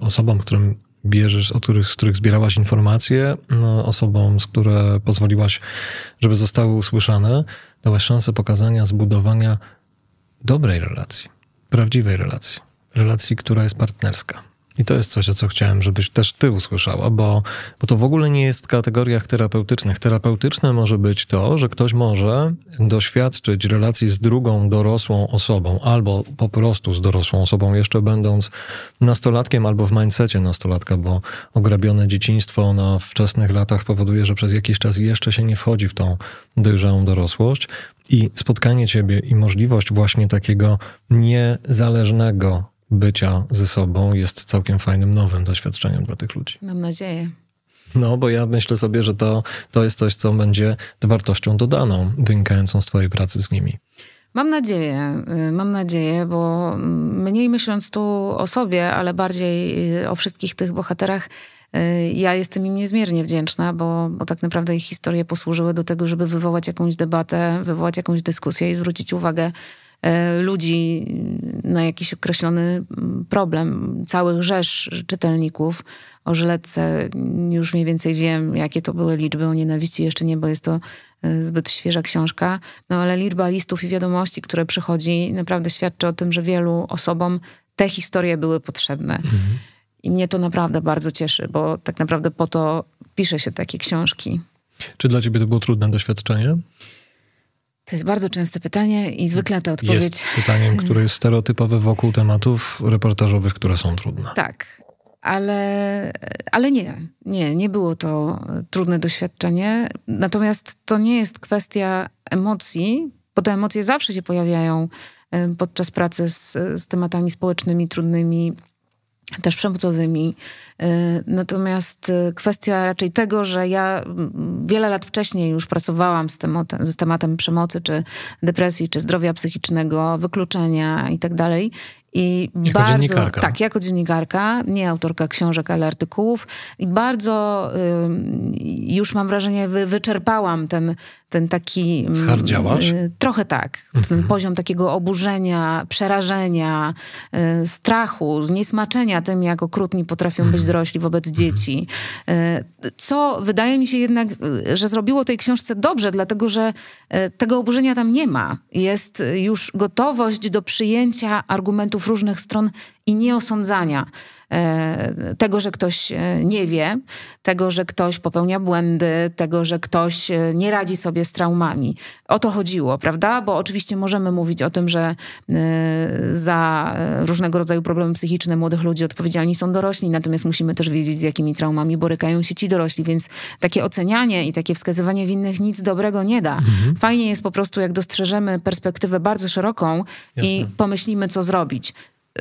osobom, którym bierzesz, od których, z których zbierałaś informacje, no, osobom, z które pozwoliłaś, żeby zostały usłyszane, dałaś szansę pokazania, zbudowania dobrej relacji, prawdziwej relacji, relacji, która jest partnerska. I to jest coś, o co chciałem, żebyś też ty usłyszała, bo, bo to w ogóle nie jest w kategoriach terapeutycznych. Terapeutyczne może być to, że ktoś może doświadczyć relacji z drugą dorosłą osobą, albo po prostu z dorosłą osobą, jeszcze będąc nastolatkiem, albo w mindsetie nastolatka, bo ograbione dzieciństwo na wczesnych latach powoduje, że przez jakiś czas jeszcze się nie wchodzi w tą dojrzałą dorosłość. I spotkanie ciebie i możliwość właśnie takiego niezależnego bycia ze sobą jest całkiem fajnym, nowym doświadczeniem dla tych ludzi. Mam nadzieję. No, bo ja myślę sobie, że to, to jest coś, co będzie wartością dodaną, wynikającą z Twojej pracy z nimi. Mam nadzieję, y, mam nadzieję, bo mm, mniej myśląc tu o sobie, ale bardziej y, o wszystkich tych bohaterach, y, ja jestem im niezmiernie wdzięczna, bo, bo tak naprawdę ich historie posłużyły do tego, żeby wywołać jakąś debatę, wywołać jakąś dyskusję i zwrócić uwagę E, ludzi na jakiś określony mm, problem, całych rzesz czytelników. O Żyletce już mniej więcej wiem, jakie to były liczby, o nienawiści jeszcze nie, bo jest to e, zbyt świeża książka. No ale liczba listów i wiadomości, które przychodzi, naprawdę świadczy o tym, że wielu osobom te historie były potrzebne. Mhm. I mnie to naprawdę bardzo cieszy, bo tak naprawdę po to pisze się takie książki. Czy dla ciebie to było trudne doświadczenie? To jest bardzo częste pytanie i zwykle ta odpowiedź... Jest pytaniem, które jest stereotypowe wokół tematów reportażowych, które są trudne. Tak, ale, ale nie, nie, nie było to trudne doświadczenie. Natomiast to nie jest kwestia emocji, bo te emocje zawsze się pojawiają podczas pracy z, z tematami społecznymi trudnymi, też przemocowymi. Y, natomiast y, kwestia raczej tego, że ja mm, wiele lat wcześniej już pracowałam z tematem, z tematem przemocy, czy depresji, czy zdrowia psychicznego, wykluczenia i tak dalej. I jako bardzo, dziennikarka. Tak, jako dziennikarka, nie autorka książek, ale artykułów. I bardzo y, już mam wrażenie, wy, wyczerpałam ten, ten taki... Mm, Zhardziałaś? Y, trochę tak. Ten mhm. poziom takiego oburzenia, przerażenia, y, strachu, zniesmaczenia tym, jak okrutni potrafią być mhm. dorośli wobec mhm. dzieci. Y, co wydaje mi się jednak, że zrobiło tej książce dobrze, dlatego że tego oburzenia tam nie ma. Jest już gotowość do przyjęcia argumentów różnych stron i nieosądzania e, tego, że ktoś e, nie wie, tego, że ktoś popełnia błędy, tego, że ktoś e, nie radzi sobie z traumami. O to chodziło, prawda? Bo oczywiście możemy mówić o tym, że za różnego rodzaju problemy psychiczne młodych ludzi odpowiedzialni są dorośli, natomiast musimy też wiedzieć, z jakimi traumami borykają się ci dorośli, więc takie ocenianie i takie wskazywanie winnych nic dobrego nie da. Mhm. Fajnie jest po prostu, jak dostrzeżemy perspektywę bardzo szeroką Jasne. i pomyślimy, co zrobić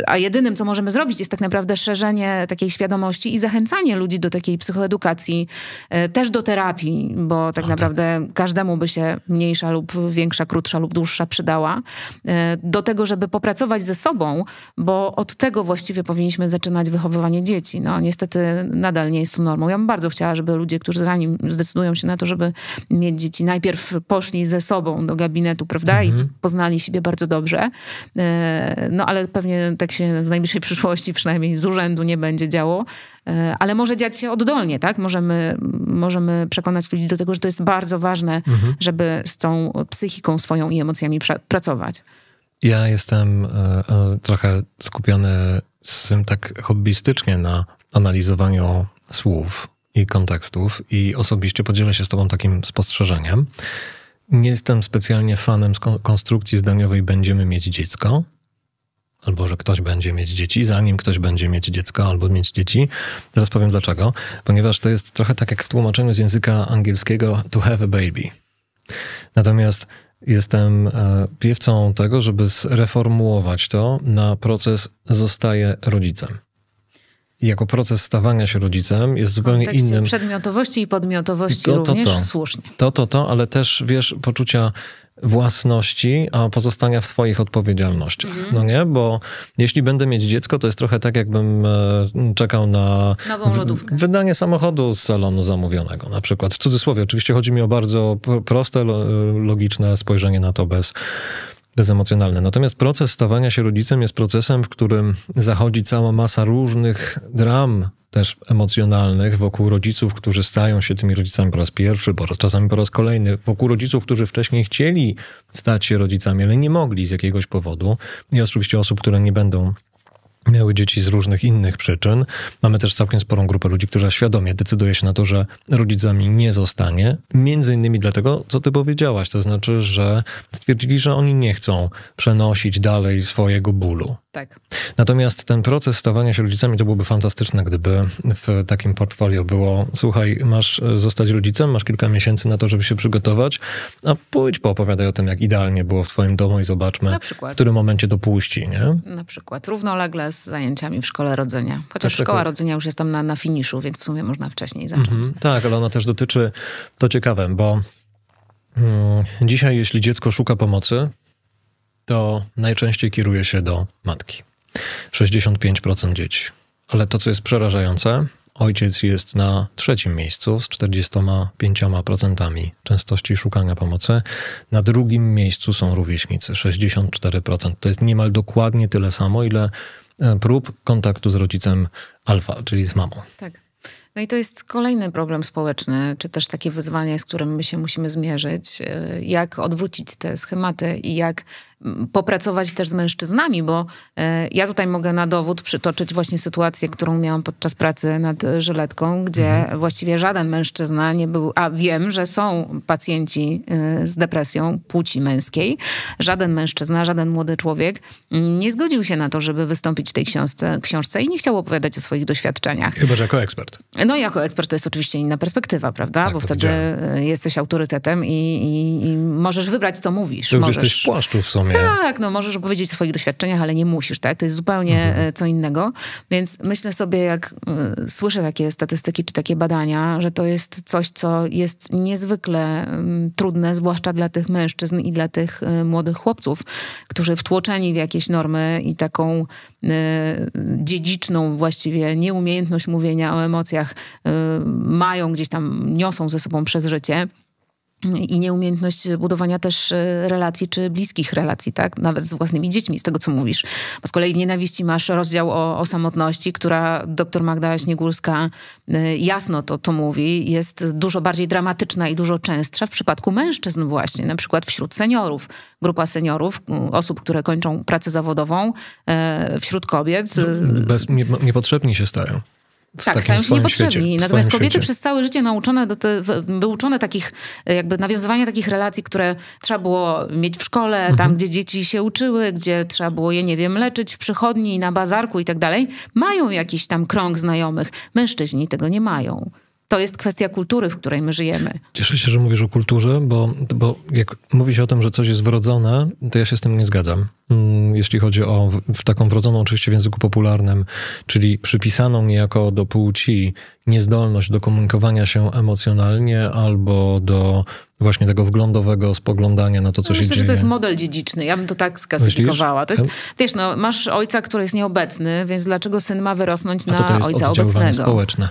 a jedynym, co możemy zrobić, jest tak naprawdę szerzenie takiej świadomości i zachęcanie ludzi do takiej psychoedukacji, e, też do terapii, bo tak o, tak. naprawdę tak. każdemu by się mniejsza lub większa, krótsza lub dłuższa przydała, e, do tego, żeby popracować ze sobą, bo od tego właściwie powinniśmy zaczynać wychowywanie dzieci. No niestety nadal nie jest to normą. Ja bym bardzo chciała, żeby ludzie, którzy zanim zdecydują się na to, żeby mieć dzieci, najpierw poszli ze sobą do gabinetu, prawda, mhm. i poznali siebie bardzo dobrze. E, no ale pewnie tak tak się w najbliższej przyszłości przynajmniej z urzędu nie będzie działo, e, ale może dziać się oddolnie, tak? Możemy, możemy przekonać ludzi do tego, że to jest bardzo ważne, mhm. żeby z tą psychiką swoją i emocjami pracować. Ja jestem e, e, trochę skupiony z tym tak hobbystycznie na analizowaniu słów i kontekstów i osobiście podzielę się z tobą takim spostrzeżeniem. Nie jestem specjalnie fanem konstrukcji zdaniowej będziemy mieć dziecko, albo że ktoś będzie mieć dzieci, zanim ktoś będzie mieć dziecko albo mieć dzieci. Zaraz powiem dlaczego. Ponieważ to jest trochę tak jak w tłumaczeniu z języka angielskiego to have a baby. Natomiast jestem e, piewcą tego, żeby zreformułować to na proces zostaje rodzicem jako proces stawania się rodzicem jest zupełnie innym. przedmiotowości i podmiotowości to, również to, słusznie. To, to, to, ale też, wiesz, poczucia własności, a pozostania w swoich odpowiedzialnościach. Mhm. No nie? Bo jeśli będę mieć dziecko, to jest trochę tak, jakbym e, czekał na wydanie samochodu z salonu zamówionego, na przykład. W cudzysłowie, oczywiście chodzi mi o bardzo proste, logiczne spojrzenie na to bez bezemocjonalne. Natomiast proces stawania się rodzicem jest procesem, w którym zachodzi cała masa różnych dram też emocjonalnych wokół rodziców, którzy stają się tymi rodzicami po raz pierwszy, po raz, czasami po raz kolejny, wokół rodziców, którzy wcześniej chcieli stać się rodzicami, ale nie mogli z jakiegoś powodu i oczywiście osób, które nie będą miały dzieci z różnych innych przyczyn. Mamy też całkiem sporą grupę ludzi, która świadomie decyduje się na to, że rodzicami nie zostanie. Między innymi dlatego, co ty powiedziałaś, to znaczy, że stwierdzili, że oni nie chcą przenosić dalej swojego bólu. Tak. Natomiast ten proces stawania się rodzicami to byłoby fantastyczne, gdyby w takim portfolio było: słuchaj, masz e, zostać rodzicem, masz kilka miesięcy na to, żeby się przygotować, a pójdź poopowiadaj o tym, jak idealnie było w Twoim domu i zobaczmy, w którym momencie dopuści, nie? Na przykład równolegle z zajęciami w szkole rodzenia. Chociaż tak, szkoła tak, rodzenia już jest tam na, na finiszu, więc w sumie można wcześniej zacząć. Mhm. tak, ale ona też dotyczy, to ciekawe, bo. Mm, dzisiaj, jeśli dziecko szuka pomocy, to najczęściej kieruje się do matki. 65% dzieci. Ale to, co jest przerażające, ojciec jest na trzecim miejscu z 45% częstości szukania pomocy. Na drugim miejscu są rówieśnicy 64%. To jest niemal dokładnie tyle samo, ile e, prób kontaktu z rodzicem alfa, czyli z mamą. Tak. No i to jest kolejny problem społeczny, czy też takie wyzwanie, z którym my się musimy zmierzyć. E, jak odwrócić te schematy i jak mm, popracować też z mężczyznami, bo e, ja tutaj mogę na dowód przytoczyć właśnie sytuację, którą miałam podczas pracy nad e, żyletką, gdzie mhm. właściwie żaden mężczyzna nie był, a wiem, że są pacjenci z depresją płci męskiej, żaden mężczyzna, żaden młody człowiek nie zgodził się na to, żeby wystąpić w tej książce, książce i nie chciał opowiadać o swoich doświadczeniach. Chyba, że jako ekspert. No i jako ekspert to jest oczywiście inna perspektywa, prawda? Tak, Bo wtedy jesteś autorytetem i, i, i, możesz wybrać, co mówisz. To możesz... jesteś w płaszczu w sumie. Tak, no możesz opowiedzieć o swoich doświadczeniach, ale nie musisz, tak? To jest zupełnie mhm. E, co innego. Więc myślę sobie, jak y, słyszę takie statystyki czy takie badania, że to jest coś, co jest niezwykle y, trudne, zwłaszcza dla tych mężczyzn i dla tych y, młodych chłopców, którzy wtłoczeni w jakieś normy i taką E, dziedziczną właściwie nieumiejętność mówienia o emocjach e, mają gdzieś tam, niosą ze sobą przez życie i nieumiejętność budowania też e, relacji czy bliskich relacji, tak? Nawet z własnymi dziećmi, z tego co mówisz. Bo z kolei w nienawiści masz rozdział o, o samotności, która dr Magda Śniegórska e, jasno to, to mówi, jest dużo bardziej dramatyczna i dużo częstsza w przypadku mężczyzn właśnie, na przykład wśród seniorów. Grupa seniorów, osób, które kończą pracę zawodową, e, wśród kobiet. No, bez, nie, niepotrzebni się stają tak, stają się niepotrzebni. Świecie, Natomiast kobiety świecie. przez całe życie nauczone do te, wyuczone takich, jakby nawiązywania takich relacji, które trzeba było mieć w szkole, mhm. tam gdzie dzieci się uczyły, gdzie trzeba było je, nie wiem, leczyć w przychodni, na bazarku i tak dalej, mają jakiś tam krąg znajomych. Mężczyźni tego nie mają to jest kwestia kultury, w której my żyjemy. Cieszę się, że mówisz o kulturze, bo, bo jak mówi się o tym, że coś jest wrodzone, to ja się z tym nie zgadzam. Mm, jeśli chodzi o w taką wrodzoną, oczywiście w języku popularnym, czyli przypisaną niejako do płci niezdolność do komunikowania się emocjonalnie albo do właśnie tego wglądowego spoglądania na to, co no, się myślę, dzieje. Myślę, że to jest model dziedziczny. Ja bym to tak sklasyfikowała. To jest, wiesz, no, masz ojca, który jest nieobecny, więc dlaczego syn ma wyrosnąć na A to to jest ojca obecnego? społeczne.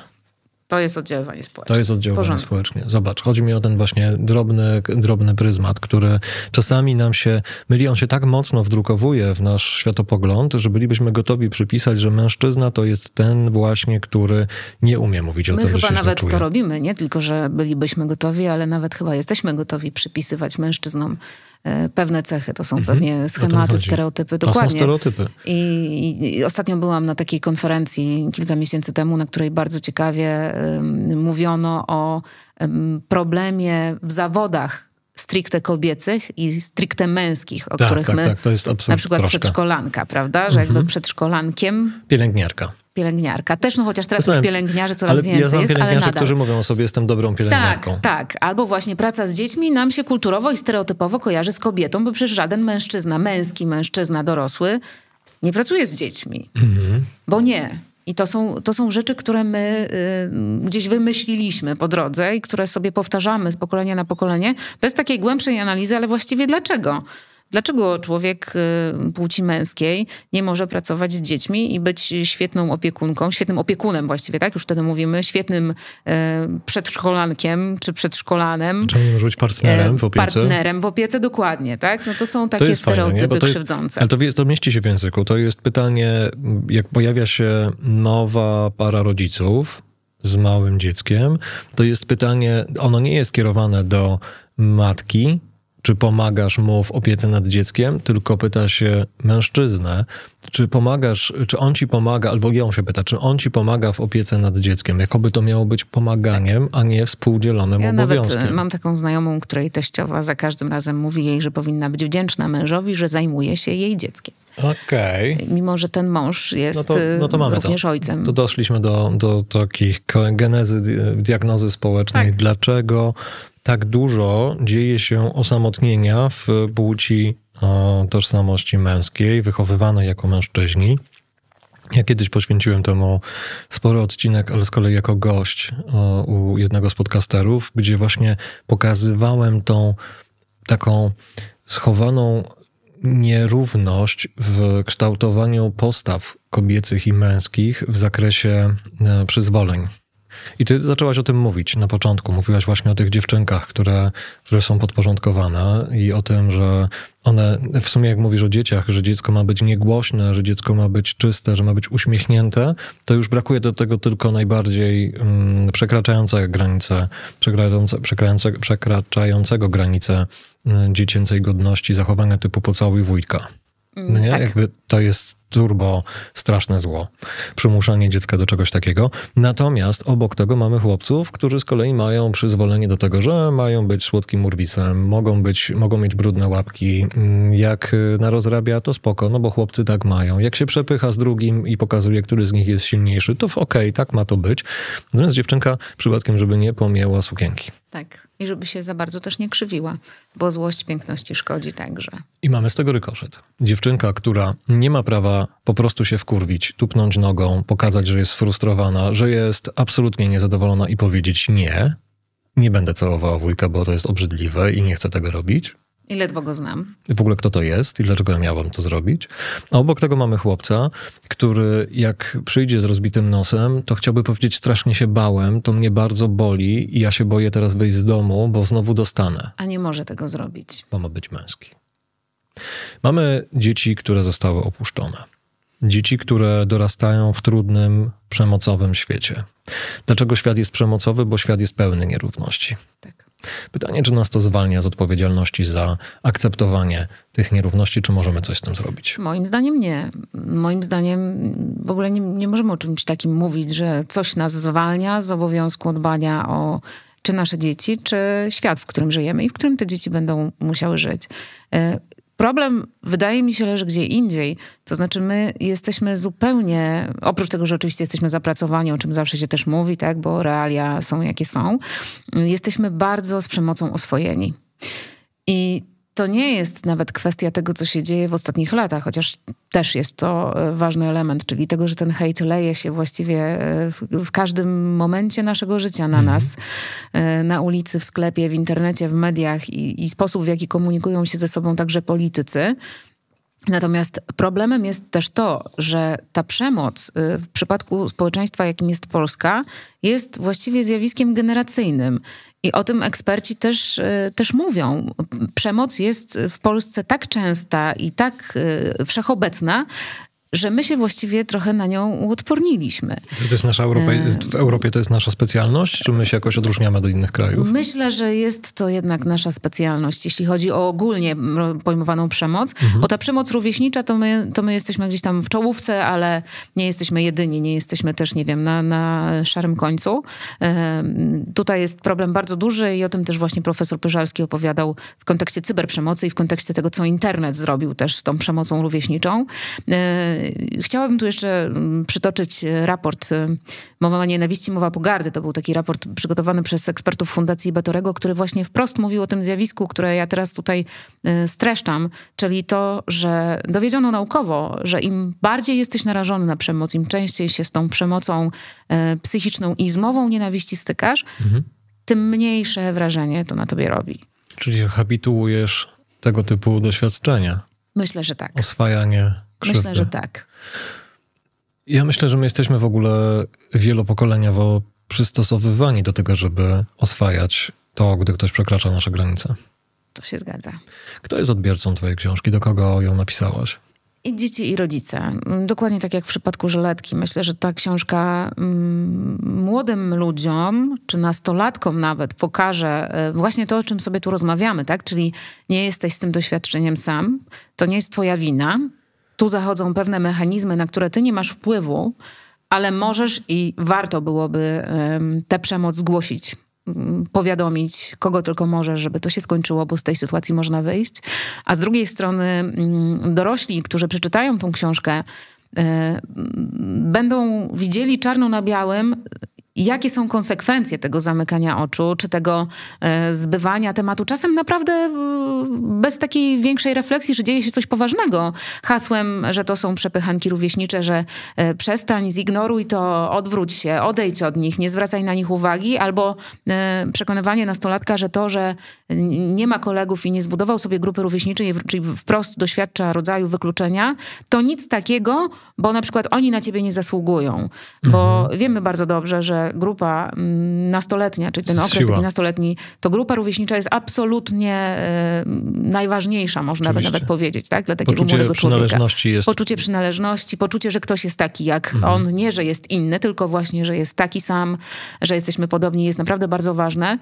To jest oddziaływanie społeczne. To jest oddziaływanie Porządku. społeczne. Zobacz, chodzi mi o ten właśnie drobny, drobny pryzmat, który czasami nam się myli, on się tak mocno wdrukowuje w nasz światopogląd, że bylibyśmy gotowi przypisać, że mężczyzna to jest ten właśnie, który nie umie mówić My o tym, że się chyba nawet to robimy, nie tylko, że bylibyśmy gotowi, ale nawet chyba jesteśmy gotowi przypisywać mężczyznom E, pewne cechy. To są mhm. pewnie schematy, stereotypy. Dokładnie. To są stereotypy. I, I, ostatnio byłam na takiej konferencji kilka miesięcy temu, na której bardzo ciekawie mówiono o problemie w zawodach stricte kobiecych i stricte męskich, o tak, których tak, my, tak, to jest na przykład troszkę. przedszkolanka, prawda, że jakby mhm. przedszkolankiem... Pielęgniarka pielęgniarka. Też, no chociaż teraz Znałem, już pielęgniarzy coraz więcej ja znam jest, pielęgniarzy, ale nadal. którzy mówią o sobie, jestem dobrą pielęgniarką. Tak, tak. Albo właśnie praca z dziećmi nam się kulturowo i stereotypowo kojarzy z kobietą, bo przecież żaden mężczyzna, męski mężczyzna dorosły nie pracuje z dziećmi. Mhm. Bo nie. I to są, to są rzeczy, które my y, gdzieś wymyśliliśmy po drodze i które sobie powtarzamy z pokolenia na pokolenie, bez takiej głębszej analizy, ale właściwie dlaczego? Dlaczego człowiek y, płci męskiej nie może pracować z dziećmi i być świetną opiekunką, świetnym opiekunem właściwie, tak? Już wtedy mówimy, świetnym e, przedszkolankiem czy przedszkolanem. Czemu nie może być partnerem y, w opiece? Partnerem w opiece, dokładnie, tak? No to są takie to stereotypy fajne, to krzywdzące. Jest, ale to, to mieści się w języku. To jest pytanie, jak pojawia się nowa para rodziców, z małym dzieckiem, to jest pytanie, ono nie jest kierowane do matki, czy pomagasz mu w opiece nad dzieckiem, tylko pyta się mężczyznę, czy pomagasz, czy on ci pomaga, albo ją się pyta, czy on ci pomaga w opiece nad dzieckiem. Jakoby to miało być pomaganiem, tak. a nie współdzielonym ja obowiązkiem. Nawet mam taką znajomą, której teściowa za każdym razem mówi jej, że powinna być wdzięczna mężowi, że zajmuje się jej dzieckiem. Okej. Okay. Mimo, że ten mąż jest no to, e, no to również to. ojcem. To doszliśmy do, do takich genezy e, diagnozy społecznej. Tak. Dlaczego tak dużo dzieje się osamotnienia w płci e, tożsamości męskiej, wychowywanej jako mężczyźni. Ja kiedyś poświęciłem temu spory odcinek, ale z kolei jako gość e, u jednego z podcasterów, gdzie właśnie pokazywałem tą taką schowaną nierówność w kształtowaniu postaw kobiecych i męskich w zakresie e, przyzwoleń. I ty zaczęłaś o tym mówić na początku. Mówiłaś właśnie o tych dziewczynkach, które, które są podporządkowane i o tym, że one, w sumie jak mówisz o dzieciach, że dziecko ma być niegłośne, że dziecko ma być czyste, że ma być uśmiechnięte, to już brakuje do tego tylko najbardziej mm, przekraczające granice, przekraczające, przekraczające, przekraczającego granice mm, dziecięcej godności zachowania typu pocałuj wujka. Mm, no nie? Tak. Jakby to jest turbo straszne zło. Przymuszanie dziecka do czegoś takiego. Natomiast obok tego mamy chłopców, którzy z kolei mają przyzwolenie do tego, że mają być słodkim urwisem, mogą, być, mogą mieć brudne łapki. Mm, jak y, narozrabia, to spoko, no bo chłopcy tak mają. Jak się przepycha z drugim i pokazuje, który z nich jest silniejszy, to okej, okay, tak ma to być. Natomiast dziewczynka przypadkiem, żeby nie pomięła sukienki. Tak. I żeby się za bardzo też nie krzywiła, bo złość piękności szkodzi także. I mamy z tego rykoszet. Dziewczynka, która nie ma prawa po prostu się wkurwić, tupnąć nogą, pokazać, że jest sfrustrowana, że jest absolutnie niezadowolona i powiedzieć nie, nie będę całowała wujka, bo to jest obrzydliwe i nie chcę tego robić. I ledwo go znam. W ogóle kto to jest i dlaczego ja miałam to zrobić. A obok tego mamy chłopca, który jak przyjdzie z rozbitym nosem, to chciałby powiedzieć strasznie się bałem, to mnie bardzo boli i ja się boję teraz wyjść z domu, bo znowu dostanę. A nie może tego zrobić. Bo ma być męski. Mamy dzieci, które zostały opuszczone dzieci, które dorastają w trudnym, przemocowym świecie. Dlaczego świat jest przemocowy? Bo świat jest pełny nierówności. Tak. Pytanie, czy nas to zwalnia z odpowiedzialności za akceptowanie tych nierówności, czy możemy coś z tym zrobić? Moim zdaniem nie. Moim zdaniem w ogóle nie, nie możemy o czymś takim mówić, że coś nas zwalnia z obowiązku dbania o czy nasze dzieci, czy świat, w którym żyjemy i w którym te dzieci będą musiały żyć. E, Problem wydaje mi się leży gdzie indziej. To znaczy, my jesteśmy zupełnie, oprócz tego, że oczywiście jesteśmy zapracowani, o czym zawsze się też mówi, tak, bo realia są jakie są, jesteśmy bardzo z przemocą oswojeni. I to nie jest nawet kwestia tego, co się dzieje w ostatnich latach, chociaż też jest to e, ważny element, czyli tego, że ten hejt leje się właściwie e, w, w każdym momencie naszego życia na mhm. nas, e, na ulicy, w sklepie, w internecie, w mediach i, i sposób, w jaki komunikują się ze sobą także politycy. Natomiast problemem jest też to, że ta przemoc w przypadku społeczeństwa, jakim jest Polska, jest właściwie zjawiskiem generacyjnym i o tym eksperci też, y, też mówią. Przemoc jest w Polsce tak częsta i tak y, wszechobecna, że my się właściwie trochę na nią uodporniliśmy. To jest nasza Europa, e, w Europie to jest nasza specjalność, czy my się jakoś odróżniamy do innych krajów? Myślę, że jest to jednak nasza specjalność, jeśli chodzi o ogólnie pojmowaną przemoc, mhm. bo ta przemoc rówieśnicza to my, to my jesteśmy gdzieś tam w czołówce, ale nie jesteśmy jedyni, nie jesteśmy też, nie wiem, na, na szarym końcu. E, tutaj jest problem bardzo duży i o tym też właśnie profesor Pyżalski opowiadał w kontekście cyberprzemocy i w kontekście tego, co internet zrobił też z tą przemocą rówieśniczą. E, Chciałabym tu jeszcze mm, przytoczyć e, raport e, Mowa nienawiści, mowa pogardy. To był taki raport przygotowany przez ekspertów Fundacji Batorego, który właśnie wprost mówił o tym zjawisku, które ja teraz tutaj e, streszczam, czyli to, że dowiedziono naukowo, że im bardziej jesteś narażony na przemoc, im częściej się z tą przemocą psychiczną i zmową nienawiści stykasz, mhm. tym mniejsze wrażenie to na tobie robi. Czyli habituujesz tego typu doświadczenia. Myślę, że tak. Oswajanie Myślę, że tak. Ja myślę, że my jesteśmy w ogóle wielopokoleniowo przystosowywani do tego, żeby oswajać to, gdy ktoś przekracza nasze granice. To się zgadza. Kto jest odbiorcą twojej książki? Do kogo ją napisałaś? I dzieci, i rodzice. Mm, dokładnie tak jak w przypadku Żyletki. Myślę, że ta książka mm, młodym ludziom, czy nastolatkom nawet, pokaże e, właśnie to, o czym sobie tu rozmawiamy, tak? Czyli nie jesteś z tym doświadczeniem sam, to nie jest twoja wina, tu zachodzą pewne mechanizmy, na które ty nie masz wpływu, ale możesz i warto byłoby um, tę przemoc zgłosić mm, powiadomić, kogo tylko możesz, żeby to się skończyło, bo z tej sytuacji można wyjść. A z drugiej strony mm, dorośli, którzy przeczytają tą książkę, e, będą widzieli czarno na białym jakie są konsekwencje tego zamykania oczu, czy tego e, zbywania tematu, czasem naprawdę e, bez takiej większej refleksji, że dzieje się coś poważnego. Hasłem, że to są przepychanki rówieśnicze, że e, przestań, zignoruj to, odwróć się, odejdź od nich, nie zwracaj na nich uwagi, albo przekonywanie nastolatka, że to, że nie ma kolegów i nie zbudował sobie grupy rówieśniczej, czyli wprost doświadcza rodzaju wykluczenia, to nic takiego, bo na przykład oni na ciebie nie zasługują. Bo mhm. wiemy bardzo dobrze, że grupa mm, nastoletnia, czyli ten okres Siła. nastoletni, to grupa rówieśnicza jest absolutnie e, najważniejsza, można Oczywiście. by nawet powiedzieć, tak? Dla takiego poczucie młodego człowieka. Jest... Poczucie przynależności, poczucie, że ktoś jest taki jak mhm. on, nie, że jest inny, tylko właśnie, że jest taki sam, że jesteśmy podobni, jest naprawdę bardzo ważne.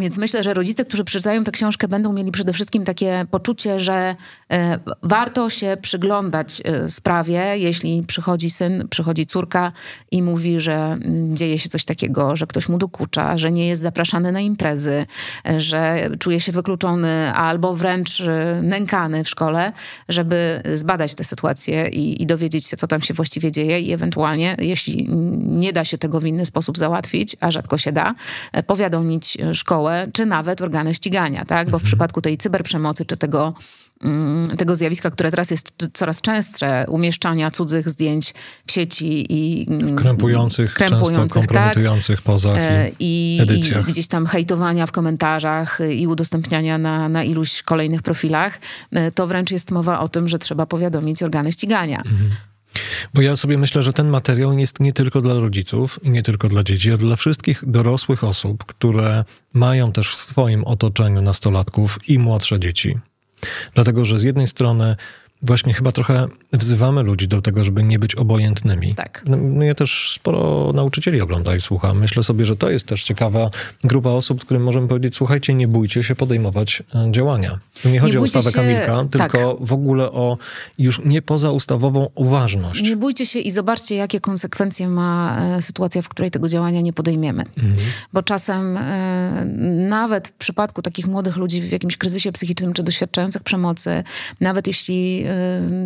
Więc myślę, że rodzice, którzy przeczytają tę książkę, będą mieli przede wszystkim takie poczucie, że e, warto się przyglądać e, sprawie, jeśli przychodzi syn, przychodzi córka i mówi, że mm, dzieje się coś takiego, że ktoś mu dokucza, że nie jest zapraszany na imprezy, e, że czuje się wykluczony albo wręcz nękany w szkole, żeby zbadać tę sytuację i, i dowiedzieć się, co tam się właściwie dzieje i ewentualnie, jeśli nie da się tego w inny sposób załatwić, a rzadko się da, powiadomić szkołę czy nawet organy ścigania, tak? Bo w mhm. przypadku tej cyberprzemocy, czy tego mm, tego zjawiska, które teraz jest coraz częstsze, umieszczania cudzych zdjęć w sieci i krępujących, mm, krępujących często tak? kompromitujących tak, pozach e, i, I gdzieś tam hejtowania w komentarzach i udostępniania na, na iluś kolejnych profilach, e, to wręcz jest mowa o tym, że trzeba powiadomić organy ścigania. Mhm. Bo ja sobie myślę, że ten materiał jest nie tylko dla rodziców i nie tylko dla dzieci, ale dla wszystkich dorosłych osób, które mają też w swoim otoczeniu nastolatków i młodsze dzieci. Dlatego, że z jednej strony Właśnie chyba trochę wzywamy ludzi do tego, żeby nie być obojętnymi. Tak. No, no ja też sporo nauczycieli ogląda i słucha. Myślę sobie, że to jest też ciekawa grupa osób, którym możemy powiedzieć, słuchajcie, nie bójcie się podejmować e, działania. Nie chodzi o ustawę się... Kamilka, tak. tylko tak. w ogóle o już nie pozaustawową uważność. Nie bójcie się i zobaczcie, jakie konsekwencje ma e, sytuacja, w której tego działania nie podejmiemy. Mhm. Bo czasem e, nawet w przypadku takich młodych ludzi w jakimś kryzysie psychicznym czy doświadczających przemocy, nawet jeśli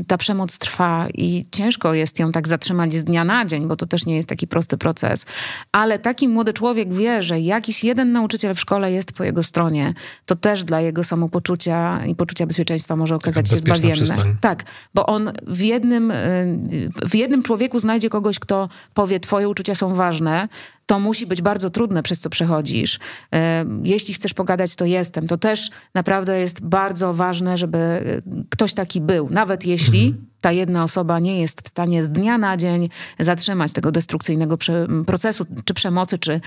Y, ta przemoc trwa i ciężko jest ją tak zatrzymać z dnia na dzień, bo to też nie jest taki prosty proces. Ale taki młody człowiek wie, że jakiś jeden nauczyciel w szkole jest po jego stronie. To też dla jego samopoczucia i poczucia bezpieczeństwa może okazać się zbawienne. Przystań. Tak, bo on w jednym, y, w jednym człowieku znajdzie kogoś, kto powie, twoje uczucia są ważne, to musi być bardzo trudne, przez co przechodzisz. E, jeśli chcesz pogadać, to jestem. To też naprawdę jest bardzo ważne, żeby e, ktoś taki był, nawet jeśli mhm. ta jedna osoba nie jest w stanie z dnia na dzień zatrzymać tego destrukcyjnego procesu, czy przemocy, czy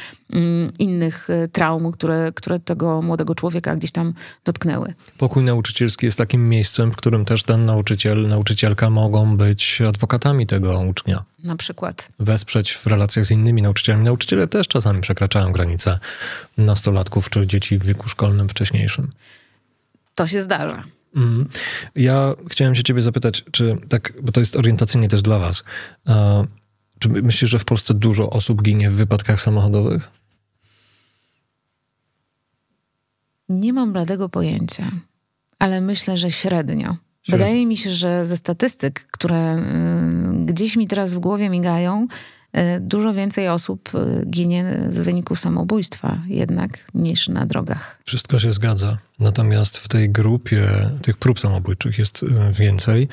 innych e, traum, które, które tego młodego człowieka gdzieś tam dotknęły. Pokój nauczycielski jest takim miejscem, w którym też ten nauczyciel, nauczycielka mogą być adwokatami tego ucznia na przykład. Wesprzeć w relacjach z innymi nauczycielami. Nauczyciele też czasami przekraczają granice nastolatków czy dzieci w wieku szkolnym wcześniejszym. To się zdarza. Mhm. Ja chciałem się ciebie zapytać, czy tak, bo to jest orientacyjnie też dla was. E, czy myślisz, że w Polsce dużo osób ginie w wypadkach samochodowych? Nie mam bladego pojęcia, ale myślę, że średnio. Wydaje mi się, że ze statystyk, które mm, gdzieś mi teraz w głowie migają, y, dużo więcej osób y, ginie w wyniku samobójstwa jednak niż na drogach. Wszystko się zgadza. Natomiast w tej grupie tych prób samobójczych jest y, więcej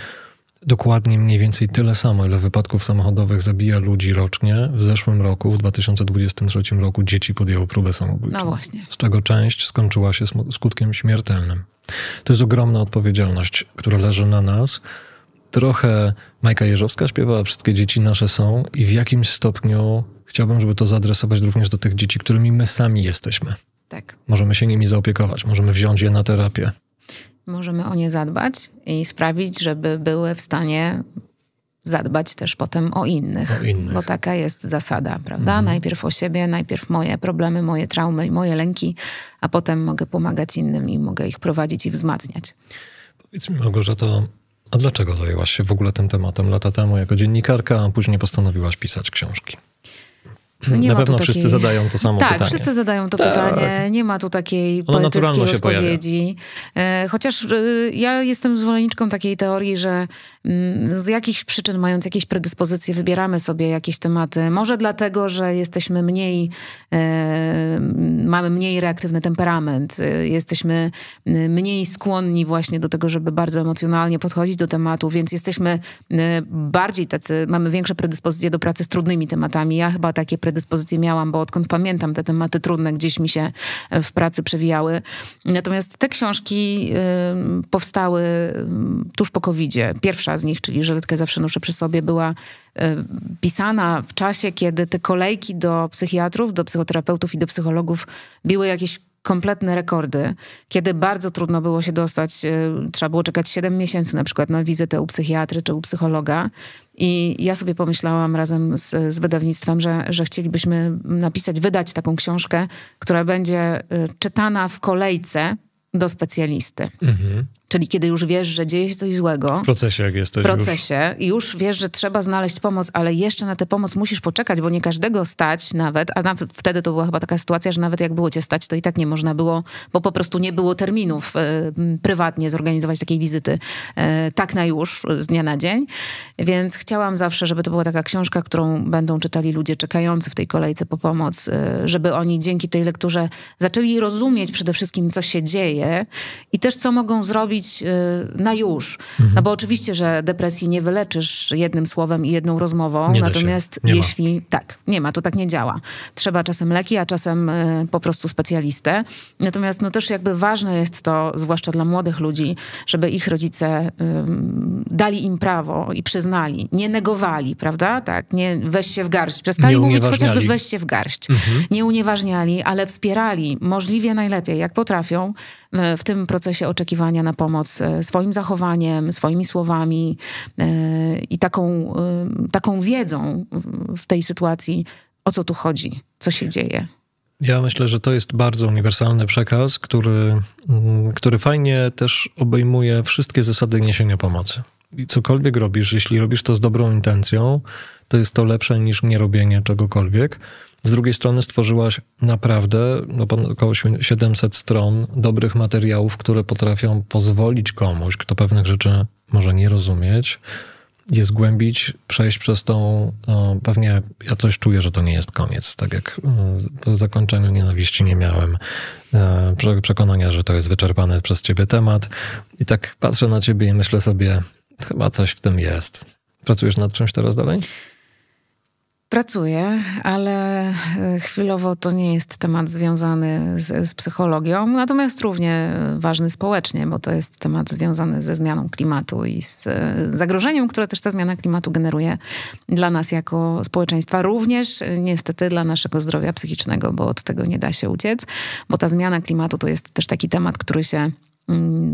dokładnie mniej więcej tyle samo, ile wypadków samochodowych zabija ludzi rocznie. W zeszłym roku, w 2023 roku, dzieci podjęło próbę samobójczą. No właśnie. Z czego część skończyła się skutkiem śmiertelnym. To jest ogromna odpowiedzialność, która leży na nas. Trochę Majka Jeżowska śpiewała Wszystkie dzieci nasze są i w jakimś stopniu chciałbym, żeby to zaadresować również do tych dzieci, którymi my sami jesteśmy. Tak. Możemy się nimi zaopiekować, możemy wziąć je na terapię możemy o nie zadbać i sprawić, żeby były w stanie zadbać też potem o innych, o innych. bo taka jest zasada, prawda? Mhm. Najpierw o siebie, najpierw moje problemy, moje traumy i moje lęki, a potem mogę pomagać innym i mogę ich prowadzić i wzmacniać. Powiedz mi, Małgorzato, a dlaczego zajęłaś się w ogóle tym tematem lata temu jako dziennikarka, a później postanowiłaś pisać książki? Nie na pewno wszyscy takiej... zadają to samo tak, pytanie. Tak, wszyscy zadają to tak. pytanie. Nie ma tu takiej Ono się odpowiedzi. Pojawia. E, chociaż e, ja jestem zwolenniczką takiej teorii, że mm, z jakichś przyczyn, mając jakieś predyspozycje, wybieramy sobie jakieś tematy. Może dlatego, że jesteśmy mniej, e, mamy mniej reaktywny temperament, jesteśmy mniej skłonni właśnie do tego, żeby bardzo emocjonalnie podchodzić do tematu, więc jesteśmy bardziej tacy, mamy większe predyspozycje do pracy z trudnymi tematami. Ja chyba takie predyspozycje predyspozycje miałam, bo odkąd pamiętam, te tematy trudne gdzieś mi się e, w pracy przewijały. Natomiast te książki e, powstały e, tuż po covid -zie. Pierwsza z nich, czyli Żyletkę zawsze noszę przy sobie, była pisana w czasie, kiedy te kolejki do psychiatrów, do psychoterapeutów i do psychologów biły jakieś kompletne rekordy, kiedy bardzo trudno było się dostać, e, trzeba było czekać 7 miesięcy na przykład na wizytę u psychiatry czy u psychologa. I ja sobie pomyślałam razem z, z wydawnictwem, że, że chcielibyśmy napisać, wydać taką książkę, która będzie e, czytana w kolejce do specjalisty. Mhm. Czyli kiedy już wiesz, że dzieje się coś złego. W procesie, jak jesteś. W procesie. Już. już wiesz, że trzeba znaleźć pomoc, ale jeszcze na tę pomoc musisz poczekać, bo nie każdego stać nawet, a wtedy to była chyba taka sytuacja, że nawet jak było cię stać, to i tak nie można było, bo po prostu nie było terminów y, prywatnie zorganizować takiej wizyty y, tak na już, z dnia na dzień. Więc chciałam zawsze, żeby to była taka książka, którą będą czytali ludzie czekający w tej kolejce po pomoc, y, żeby oni dzięki tej lekturze zaczęli rozumieć przede wszystkim, co się dzieje i też co mogą zrobić, zrobić y, na już. Mhm. No bo oczywiście, że depresji nie wyleczysz jednym słowem i jedną rozmową, nie natomiast jeśli ma. tak, nie ma, to tak nie działa. Trzeba czasem leki, a czasem y, po prostu specjalistę. Natomiast no też jakby ważne jest to, zwłaszcza dla młodych ludzi, żeby ich rodzice dali im prawo i przyznali, nie negowali, prawda? Tak, nie weź się w garść. Przestali mówić chociażby weź się w garść. Mhm. Nie unieważniali, ale wspierali możliwie najlepiej, jak potrafią, E, w tym procesie oczekiwania na pomoc e, swoim zachowaniem, swoimi słowami e, i taką, taką wiedzą w tej sytuacji, o co tu chodzi, co się dzieje. Ja myślę, że to jest bardzo uniwersalny przekaz, który, mm, który fajnie też obejmuje wszystkie zasady niesienia pomocy. I cokolwiek robisz, jeśli robisz to z dobrą intencją, to jest to lepsze niż nie robienie czegokolwiek. Z drugiej strony stworzyłaś naprawdę no, około 700 stron dobrych materiałów, które potrafią pozwolić komuś, kto pewnych rzeczy może nie rozumieć, je zgłębić, przejść przez tą. No, pewnie ja coś czuję, że to nie jest koniec. Tak jak po e, zakończeniu nienawiści nie miałem e, przekonania, że to jest wyczerpany przez ciebie temat. I tak patrzę na ciebie i myślę sobie, chyba coś w tym jest. Pracujesz nad czymś teraz dalej? Pracuję, ale e, chwilowo to nie jest temat związany z, z, psychologią, natomiast równie ważny społecznie, bo to jest temat związany ze zmianą klimatu i z e, zagrożeniem, które też ta zmiana klimatu generuje dla nas jako społeczeństwa, również e, niestety dla naszego zdrowia psychicznego, bo od tego nie da się uciec, bo ta zmiana klimatu to jest też taki temat, który się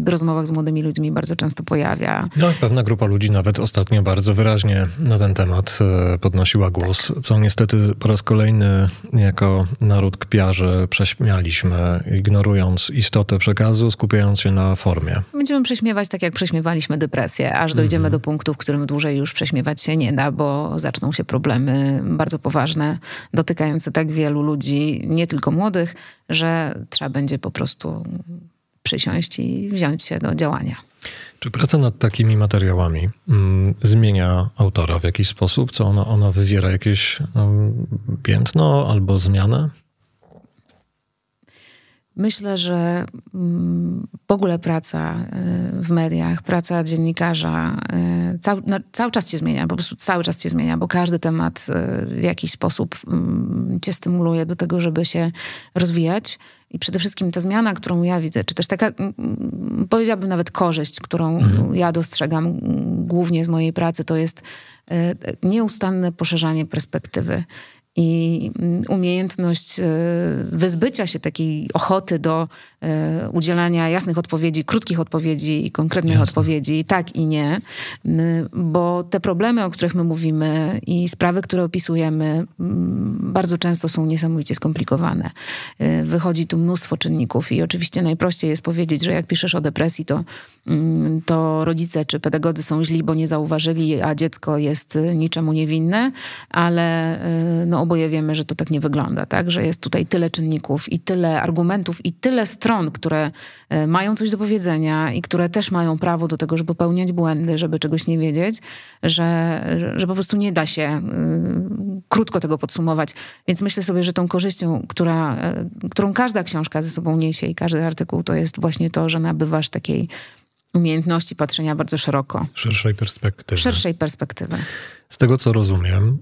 w rozmowach z młodymi ludźmi bardzo często pojawia. No, pewna grupa ludzi nawet ostatnio bardzo wyraźnie na ten temat e, podnosiła głos, tak. co niestety po raz kolejny jako naród kpiarzy prześmialiśmy, ignorując istotę przekazu, skupiając się na formie. Będziemy prześmiewać tak, jak prześmiewaliśmy depresję, aż mhm. dojdziemy mm -hmm. do punktu, w którym dłużej już prześmiewać się nie da, bo zaczną się problemy bardzo poważne, dotykające tak wielu ludzi, nie tylko młodych, że trzeba będzie po prostu przysiąść i wziąć się do działania. Czy praca nad takimi materiałami mm, zmienia autora w jakiś sposób? Co ona, ona wywiera jakieś mm, piętno albo zmianę? Myślę, że mm, w ogóle praca y, w mediach, praca dziennikarza y, cały, no, cały czas się zmienia, po prostu cały czas się zmienia, bo każdy temat y, w jakiś sposób mm, cię stymuluje do tego, żeby się rozwijać. I przede wszystkim ta zmiana, którą ja widzę, czy też taka, mm, mm, powiedziałabym nawet korzyść, którą mhm. ja dostrzegam mm, głównie z mojej pracy, to jest y, y, nieustanne poszerzanie perspektywy i mm, umiejętność e, wyzbycia się takiej ochoty do e, udzielania jasnych odpowiedzi, krótkich odpowiedzi i konkretnych Jasne. odpowiedzi, tak i nie, bo te problemy, o których my mówimy i sprawy, które opisujemy, mm, bardzo często są niesamowicie skomplikowane. E, wychodzi tu mnóstwo czynników i oczywiście najprościej jest powiedzieć, że jak piszesz o depresji, to, mm, to rodzice czy pedagodzy są źli, bo nie zauważyli, a dziecko jest niczemu niewinne, ale no, oboje wiemy, że to tak nie wygląda, tak? Że jest tutaj tyle czynników i tyle argumentów i tyle stron, które e, mają coś do powiedzenia i które też mają prawo do tego, żeby popełniać błędy, żeby czegoś nie wiedzieć, że, że po prostu nie da się e, krótko tego podsumować. Więc myślę sobie, że tą korzyścią, która, e, którą każda książka ze sobą niesie i każdy artykuł, to jest właśnie to, że nabywasz takiej umiejętności patrzenia bardzo szeroko. Szerszej perspektywy. Szerszej perspektywy. Z tego co rozumiem,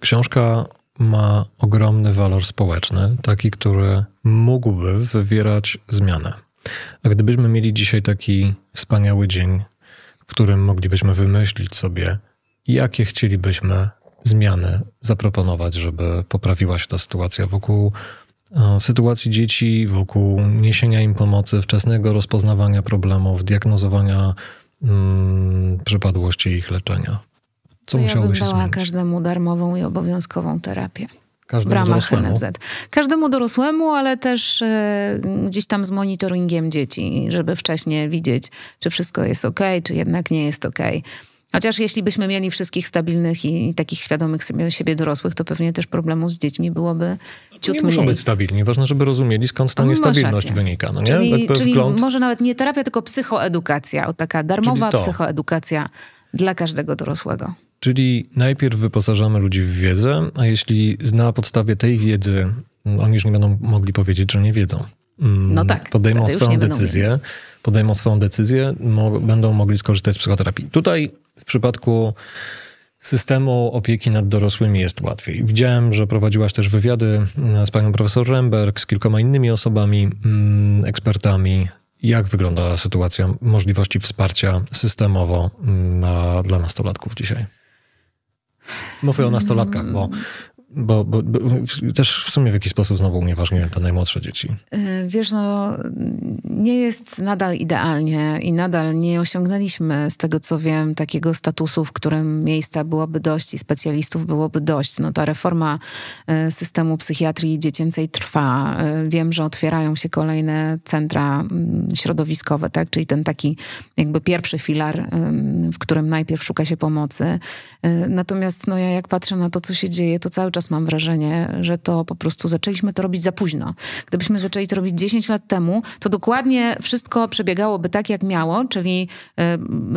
książka ma ogromny walor społeczny, taki, który mógłby wywierać zmianę. A gdybyśmy mieli dzisiaj taki wspaniały dzień, w którym moglibyśmy wymyślić sobie, jakie chcielibyśmy zmiany zaproponować, żeby poprawiła się ta sytuacja wokół e, sytuacji dzieci, wokół niesienia im pomocy, wczesnego rozpoznawania problemów, diagnozowania mm, przypadłości ich leczenia. Co to musiałoby ja bym się zmienić? każdemu darmową i obowiązkową terapię. Każdemu w ramach NFZ. Każdemu dorosłemu, ale też e, gdzieś tam z monitoringiem dzieci, żeby wcześniej widzieć, czy wszystko jest ok, czy jednak nie jest ok. Chociaż jeśli byśmy mieli wszystkich stabilnych i, i takich świadomych sobie, siebie dorosłych, to pewnie też problemu z dziećmi byłoby no ciut nie mniej. muszą być stabilni. Ważne, żeby rozumieli, skąd ta no, niestabilność wynika. No czyli, nie? czyli wgląd... może nawet nie terapia, tylko psychoedukacja. O, taka darmowa psychoedukacja dla każdego dorosłego. Czyli najpierw wyposażamy ludzi w wiedzę, a jeśli na podstawie tej wiedzy no, oni już nie będą mogli powiedzieć, że nie wiedzą. Mm, no tak. Podejmą swoją decyzję, mieli. podejmą swoją decyzję, mo będą mogli skorzystać z psychoterapii. Tutaj w przypadku systemu opieki nad dorosłymi jest łatwiej. Widziałem, że prowadziłaś też wywiady mm, z panią profesor Remberg, z kilkoma innymi osobami, mm, ekspertami. Jak wygląda sytuacja możliwości wsparcia systemowo na, dla nastolatków dzisiaj? Mówię o nastolatkach, bo bo, bo, bo, też w sumie w jakiś sposób znowu unieważniłem te najmłodsze dzieci. E, wiesz, no nie jest nadal idealnie i nadal nie osiągnęliśmy, z tego co wiem, takiego statusu, w którym miejsca byłoby dość i specjalistów byłoby dość. No ta reforma e, systemu psychiatrii dziecięcej trwa. E, wiem, że otwierają się kolejne centra mm, środowiskowe, tak? Czyli ten taki jakby pierwszy filar, w którym najpierw szuka się pomocy. Natomiast no ja jak patrzę na to, co się dzieje, to cały czas czas mam wrażenie, że to po prostu zaczęliśmy to robić za późno. Gdybyśmy zaczęli to robić 10 lat temu, to dokładnie wszystko przebiegałoby tak, jak miało, czyli y,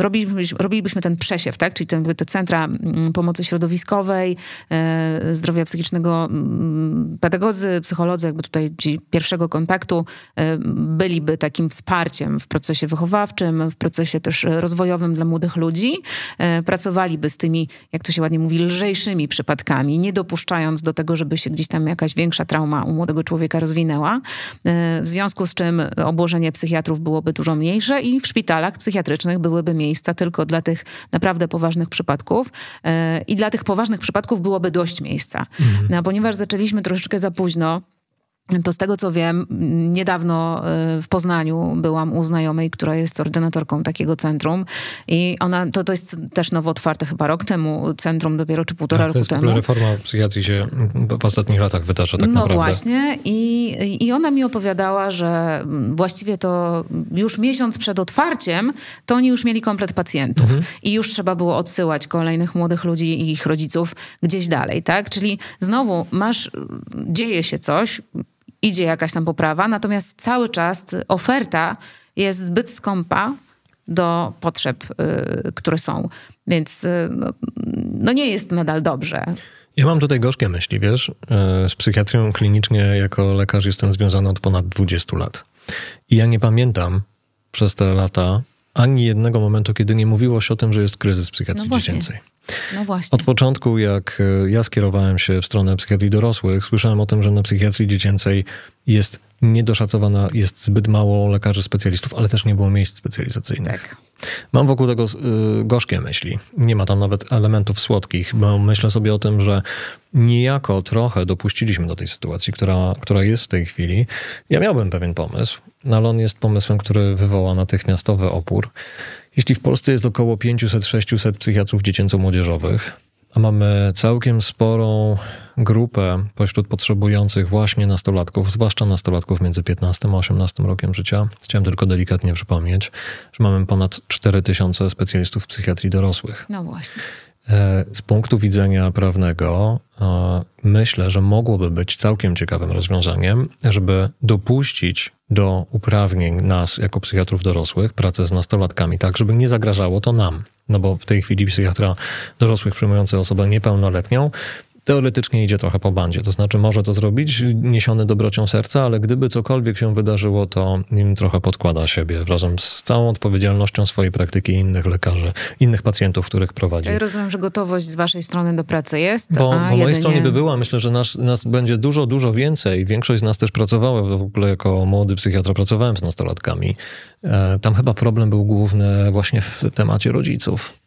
robilibyśmy, robilibyśmy ten przesiew, tak? czyli ten, te centra mm, pomocy środowiskowej, y, zdrowia psychicznego, y, pedagodzy, psycholodzy, jakby tutaj ci pierwszego kontaktu, y, byliby takim wsparciem w procesie wychowawczym, w procesie też rozwojowym dla młodych ludzi, e, pracowaliby z tymi, jak to się ładnie mówi, lżejszymi przypadkami, nie dopuszczając zmuszając do tego, żeby się gdzieś tam jakaś większa trauma u młodego człowieka rozwinęła. E, w związku z czym obłożenie psychiatrów byłoby dużo mniejsze i w szpitalach psychiatrycznych byłyby miejsca tylko dla tych naprawdę poważnych przypadków. E, I dla tych poważnych przypadków byłoby dość miejsca. Mhm. No, ponieważ zaczęliśmy troszeczkę za późno, to z tego co wiem, niedawno y, w Poznaniu byłam u znajomej, która jest ordynatorką takiego centrum i ona, to, to jest też nowo otwarte chyba rok temu, centrum dopiero czy półtora tak, roku to jest temu. reforma psychiatrii się w ostatnich latach wydarza tak no naprawdę. No właśnie I, i ona mi opowiadała, że właściwie to już miesiąc przed otwarciem to oni już mieli komplet pacjentów mhm. i już trzeba było odsyłać kolejnych młodych ludzi i ich rodziców gdzieś dalej, tak? Czyli znowu masz, dzieje się coś, idzie jakaś tam poprawa, natomiast cały czas oferta jest zbyt skąpa do potrzeb, y, które są. Więc y, no, no nie jest nadal dobrze. Ja mam tutaj gorzkie myśli, wiesz. Y, z psychiatrią klinicznie jako lekarz jestem związany od ponad 20 lat. I ja nie pamiętam przez te lata ani jednego momentu, kiedy nie mówiło się o tym, że jest kryzys psychiatrii no dziecięcej. No właśnie. Od początku, jak e, ja skierowałem się w stronę psychiatrii dorosłych, słyszałem o tym, że na psychiatrii dziecięcej jest niedoszacowana, jest zbyt mało lekarzy specjalistów, ale też nie było miejsc specjalizacyjnych. Tak. Mam wokół tego e, gorzkie myśli. Nie ma tam nawet elementów słodkich, bo myślę sobie o tym, że niejako trochę dopuściliśmy do tej sytuacji, która, która jest w tej chwili. Ja miałbym pewien pomysł, no ale on jest pomysłem, który wywoła natychmiastowy opór. Jeśli w Polsce jest około 500-600 psychiatrów dziecięco-młodzieżowych, a mamy całkiem sporą grupę pośród potrzebujących właśnie nastolatków, zwłaszcza nastolatków między 15 a 18 rokiem życia. Chciałem tylko delikatnie przypomnieć, że mamy ponad 4000 specjalistów w psychiatrii dorosłych. No właśnie. E, z punktu widzenia prawnego e, myślę, że mogłoby być całkiem ciekawym rozwiązaniem, żeby dopuścić do uprawnień nas jako psychiatrów dorosłych pracę z nastolatkami, tak żeby nie zagrażało to nam. No bo w tej chwili psychiatra dorosłych przyjmujący osobę niepełnoletnią teoretycznie idzie trochę po bandzie. To znaczy, może to zrobić, niesiony dobrocią serca, ale gdyby cokolwiek się wydarzyło, to nim trochę podkłada siebie razem z całą odpowiedzialnością swojej praktyki innych lekarzy, innych pacjentów, których prowadzi. Ja rozumiem, że gotowość z waszej strony do pracy jest. Bo, a bo jedynie... mojej stronie by była. Myślę, że nas, nas będzie dużo, dużo więcej. Większość z nas też pracowała w ogóle jako młody psychiatra, pracowałem z nastolatkami. E, tam chyba problem był główny właśnie w temacie rodziców.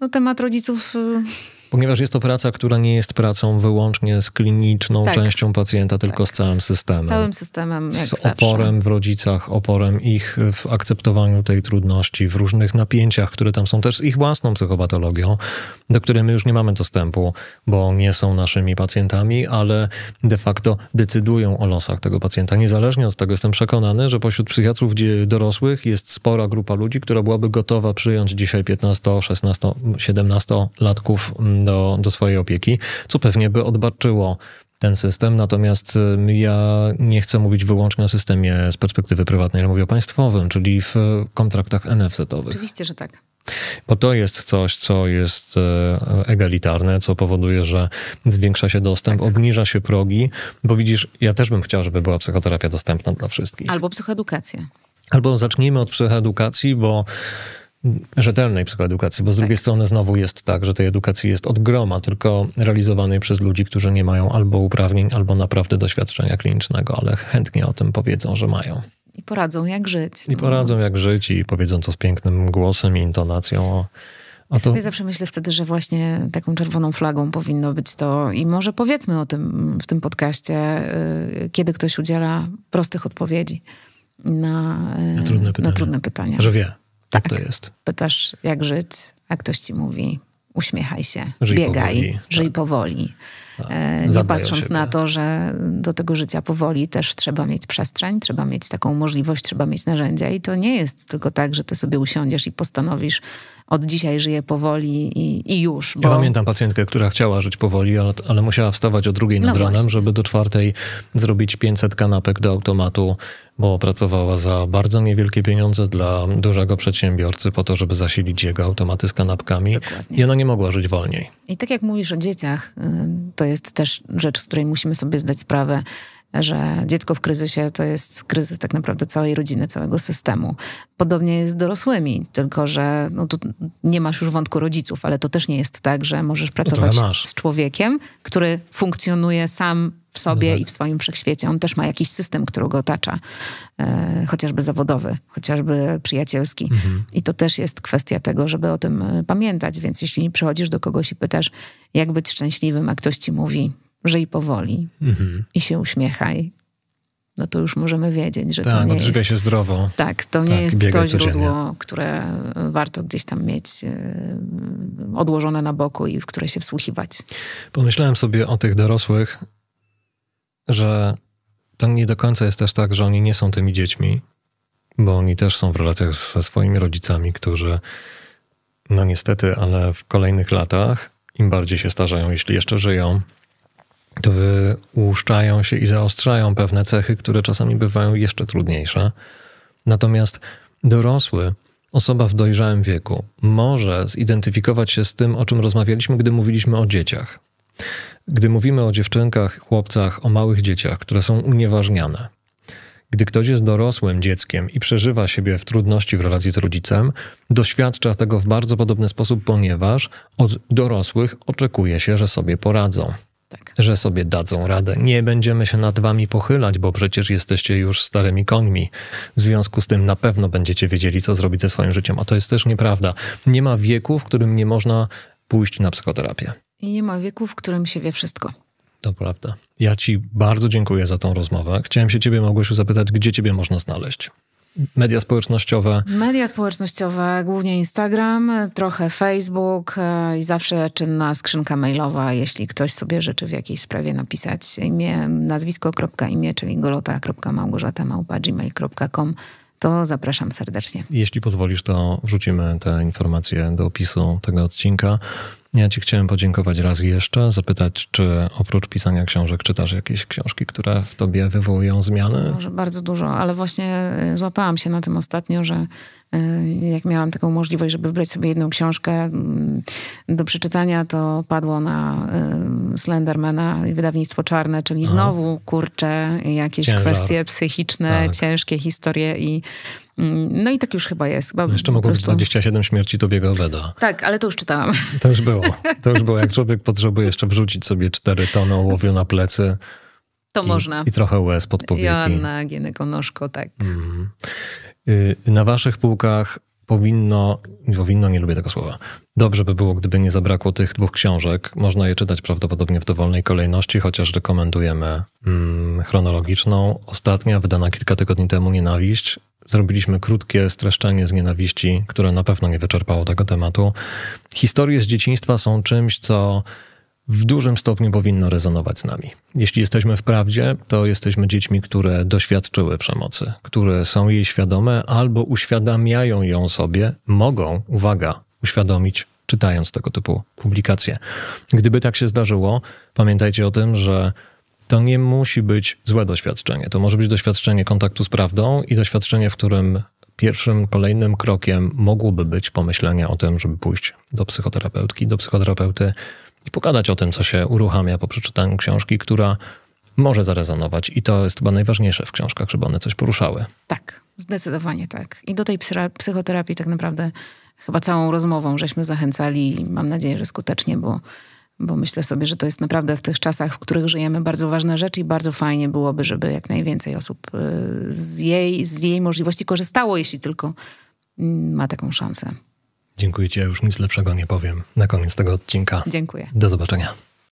No temat rodziców y, Ponieważ jest to praca, która nie jest pracą wyłącznie z kliniczną tak. częścią pacjenta, tylko tak. z całym systemem. Z całym systemem, jak Z zawsze. oporem w rodzicach, oporem ich w akceptowaniu tej trudności, w różnych napięciach, które tam są też z ich własną psychopatologią, do której my już nie mamy dostępu, bo nie są naszymi pacjentami, ale de facto decydują o losach tego pacjenta. Niezależnie od tego jestem przekonany, że pośród psychiatrów dorosłych jest spora grupa ludzi, która byłaby gotowa przyjąć dzisiaj 15, 16, 17 latków do, do swojej opieki, co pewnie by odbarczyło ten system, natomiast y, ja nie chcę mówić wyłącznie o systemie z perspektywy prywatnej, ale mówię o państwowym, czyli w kontraktach NFZ-owych. Oczywiście, że tak. Bo to jest coś, co jest e, egalitarne, co powoduje, że zwiększa się dostęp, tak. obniża się progi, bo widzisz, ja też bym chciał, żeby była psychoterapia dostępna dla wszystkich. Albo psychoedukacja. Albo zacznijmy od psychoedukacji, bo rzetelnej psychoedukacji, bo z tak. drugiej strony znowu jest tak, że tej edukacji jest od groma, tylko realizowanej przez ludzi, którzy nie mają albo uprawnień, albo naprawdę doświadczenia klinicznego, ale chętnie o tym powiedzą, że mają. I poradzą, jak żyć. I no. poradzą, jak żyć, i powiedzą to z pięknym głosem i intonacją. O, ja to... sobie zawsze myślę wtedy, że właśnie taką czerwoną flagą powinno być to i może powiedzmy o tym w tym podcaście, y, kiedy ktoś udziela prostych odpowiedzi na, y, na trudne Na trudne pytania. Że wie. Tak, tak to jest. Pytasz, jak żyć, a ktoś ci mówi, uśmiechaj się, żyj biegaj, powoli. Tak. żyj tak. powoli. Tak. E, nie patrząc na to, że do tego życia powoli też trzeba mieć przestrzeń, trzeba mieć taką możliwość, trzeba mieć narzędzia. I to nie jest tylko tak, że ty sobie usiądziesz i postanowisz, od dzisiaj żyje powoli i, i już. Bo... Ja pamiętam pacjentkę, która chciała żyć powoli, ale, ale musiała wstawać o drugiej nad no ranem, właśnie. żeby do czwartej zrobić 500 kanapek do automatu, bo pracowała za bardzo niewielkie pieniądze dla dużego przedsiębiorcy po to, żeby zasilić jego automaty z kanapkami. Dokładnie. I ona nie mogła żyć wolniej. I tak jak mówisz o dzieciach, y, to jest też rzecz, z której musimy sobie zdać sprawę, że dziecko w kryzysie to jest kryzys tak naprawdę całej rodziny, całego systemu. Podobnie jest z dorosłymi, tylko że no, tu nie masz już wątku rodziców, ale to też nie jest tak, że możesz no pracować no z człowiekiem, który funkcjonuje sam w sobie no tak. i w swoim wszechświecie. On też ma jakiś system, który go otacza, e, chociażby zawodowy, chociażby przyjacielski. Mhm. I to też jest kwestia tego, żeby o tym e, pamiętać. Więc jeśli przychodzisz do kogoś i pytasz, jak być szczęśliwym, a ktoś ci mówi, żyj powoli mhm. i się uśmiechaj. No to już możemy wiedzieć, że tak, to nie jest... się zdrowo. Tak, to nie tak, jest to źródło, które e, warto gdzieś tam mieć e, odłożone na boku i w które się wsłuchiwać. Pomyślałem sobie o tych dorosłych, że to nie do końca jest też tak, że oni nie są tymi dziećmi, bo oni też są w relacjach ze swoimi rodzicami, którzy no niestety, ale w kolejnych latach, im bardziej się starzeją, jeśli jeszcze żyją, to wyłuszczają się i zaostrzają pewne cechy, które czasami bywają jeszcze trudniejsze. Natomiast dorosły, osoba w dojrzałym wieku, może zidentyfikować się z tym, o czym rozmawialiśmy, gdy mówiliśmy o dzieciach. Gdy mówimy o dziewczynkach, chłopcach, o małych dzieciach, które są unieważniane. Gdy ktoś jest dorosłym dzieckiem i przeżywa siebie w trudności w relacji z rodzicem, doświadcza tego w bardzo podobny sposób, ponieważ od dorosłych oczekuje się, że sobie poradzą że sobie dadzą radę. Nie będziemy się nad wami pochylać, bo przecież jesteście już starymi końmi. W związku z tym na pewno będziecie wiedzieli, co zrobić ze swoim życiem, a to jest też nieprawda. Nie ma wieku, w którym nie można pójść na psychoterapię. I nie ma wieku, w którym się wie wszystko. To prawda. Ja ci bardzo dziękuję za tą rozmowę. Chciałem się ciebie, Małgosiu, zapytać, gdzie ciebie można znaleźć? Media społecznościowe. Media społecznościowe, głównie Instagram, trochę Facebook e, i zawsze czynna skrzynka mailowa, jeśli ktoś sobie życzy w jakiejś sprawie napisać imię, nazwisko, imię, czyli golota.małgorzata.gmail.com to zapraszam serdecznie. Jeśli pozwolisz, to wrzucimy te informacje do opisu tego odcinka. Ja Ci chciałem podziękować raz jeszcze, zapytać, czy oprócz pisania książek czytasz jakieś książki, które w Tobie wywołują zmiany? Może bardzo dużo, ale właśnie e, złapałam się na tym ostatnio, że e, jak miałam taką możliwość, żeby wybrać sobie jedną książkę mm, do przeczytania, to padło na e, Slendermana i wydawnictwo czarne, czyli znowu kurczę jakieś Ciężar. kwestie psychiczne, tak. ciężkie historie i Mm, no i tak już chyba jest. Chyba no Jeszcze mogło prostu... być 27 śmierci Tobiego Weda. Tak, ale to już czytałam. [LAUGHS] To już było. To już było. Jak człowiek potrzebuje jeszcze wrzucić sobie 4 tony ołowiu na plecy. To i, można. I trochę łez pod powieki. Joanna Gienekonoszko, tak. Mm. Na waszych półkach powinno, powinno, nie lubię tego słowa, dobrze by było, gdyby nie zabrakło tych dwóch książek. Można je czytać prawdopodobnie w dowolnej kolejności, chociaż rekomendujemy mm, chronologiczną. Ostatnia, wydana kilka tygodni temu, Nienawiść, zrobiliśmy krótkie streszczenie z nienawiści, które na pewno nie wyczerpało tego tematu. Historie z dzieciństwa są czymś, co w dużym stopniu powinno rezonować z nami. Jeśli jesteśmy w prawdzie, to jesteśmy dziećmi, które doświadczyły przemocy, które są jej świadome albo uświadamiają ją sobie, mogą, uwaga, uświadomić, czytając tego typu publikacje. Gdyby tak się zdarzyło, pamiętajcie o tym, że to nie musi być złe doświadczenie. To może być doświadczenie kontaktu z prawdą i doświadczenie, w którym pierwszym, kolejnym krokiem mogłoby być pomyślenie o tym, żeby pójść do psychoterapeutki, do psychoterapeuty i pogadać o tym, co się uruchamia po przeczytaniu książki, która może zarezonować. I to jest chyba najważniejsze w książkach, żeby one coś poruszały. Tak, zdecydowanie tak. I do tej psychoterapii tak naprawdę chyba całą rozmową żeśmy zachęcali, mam nadzieję, że skutecznie, bo bo myślę sobie, że to jest naprawdę w tych czasach, w których żyjemy, bardzo ważna rzecz i bardzo fajnie byłoby, żeby jak najwięcej osób y, z jej, z jej możliwości korzystało, jeśli tylko mm, ma taką szansę. Dziękuję Ci, ja już nic lepszego nie powiem na koniec tego odcinka. Dziękuję. Do zobaczenia.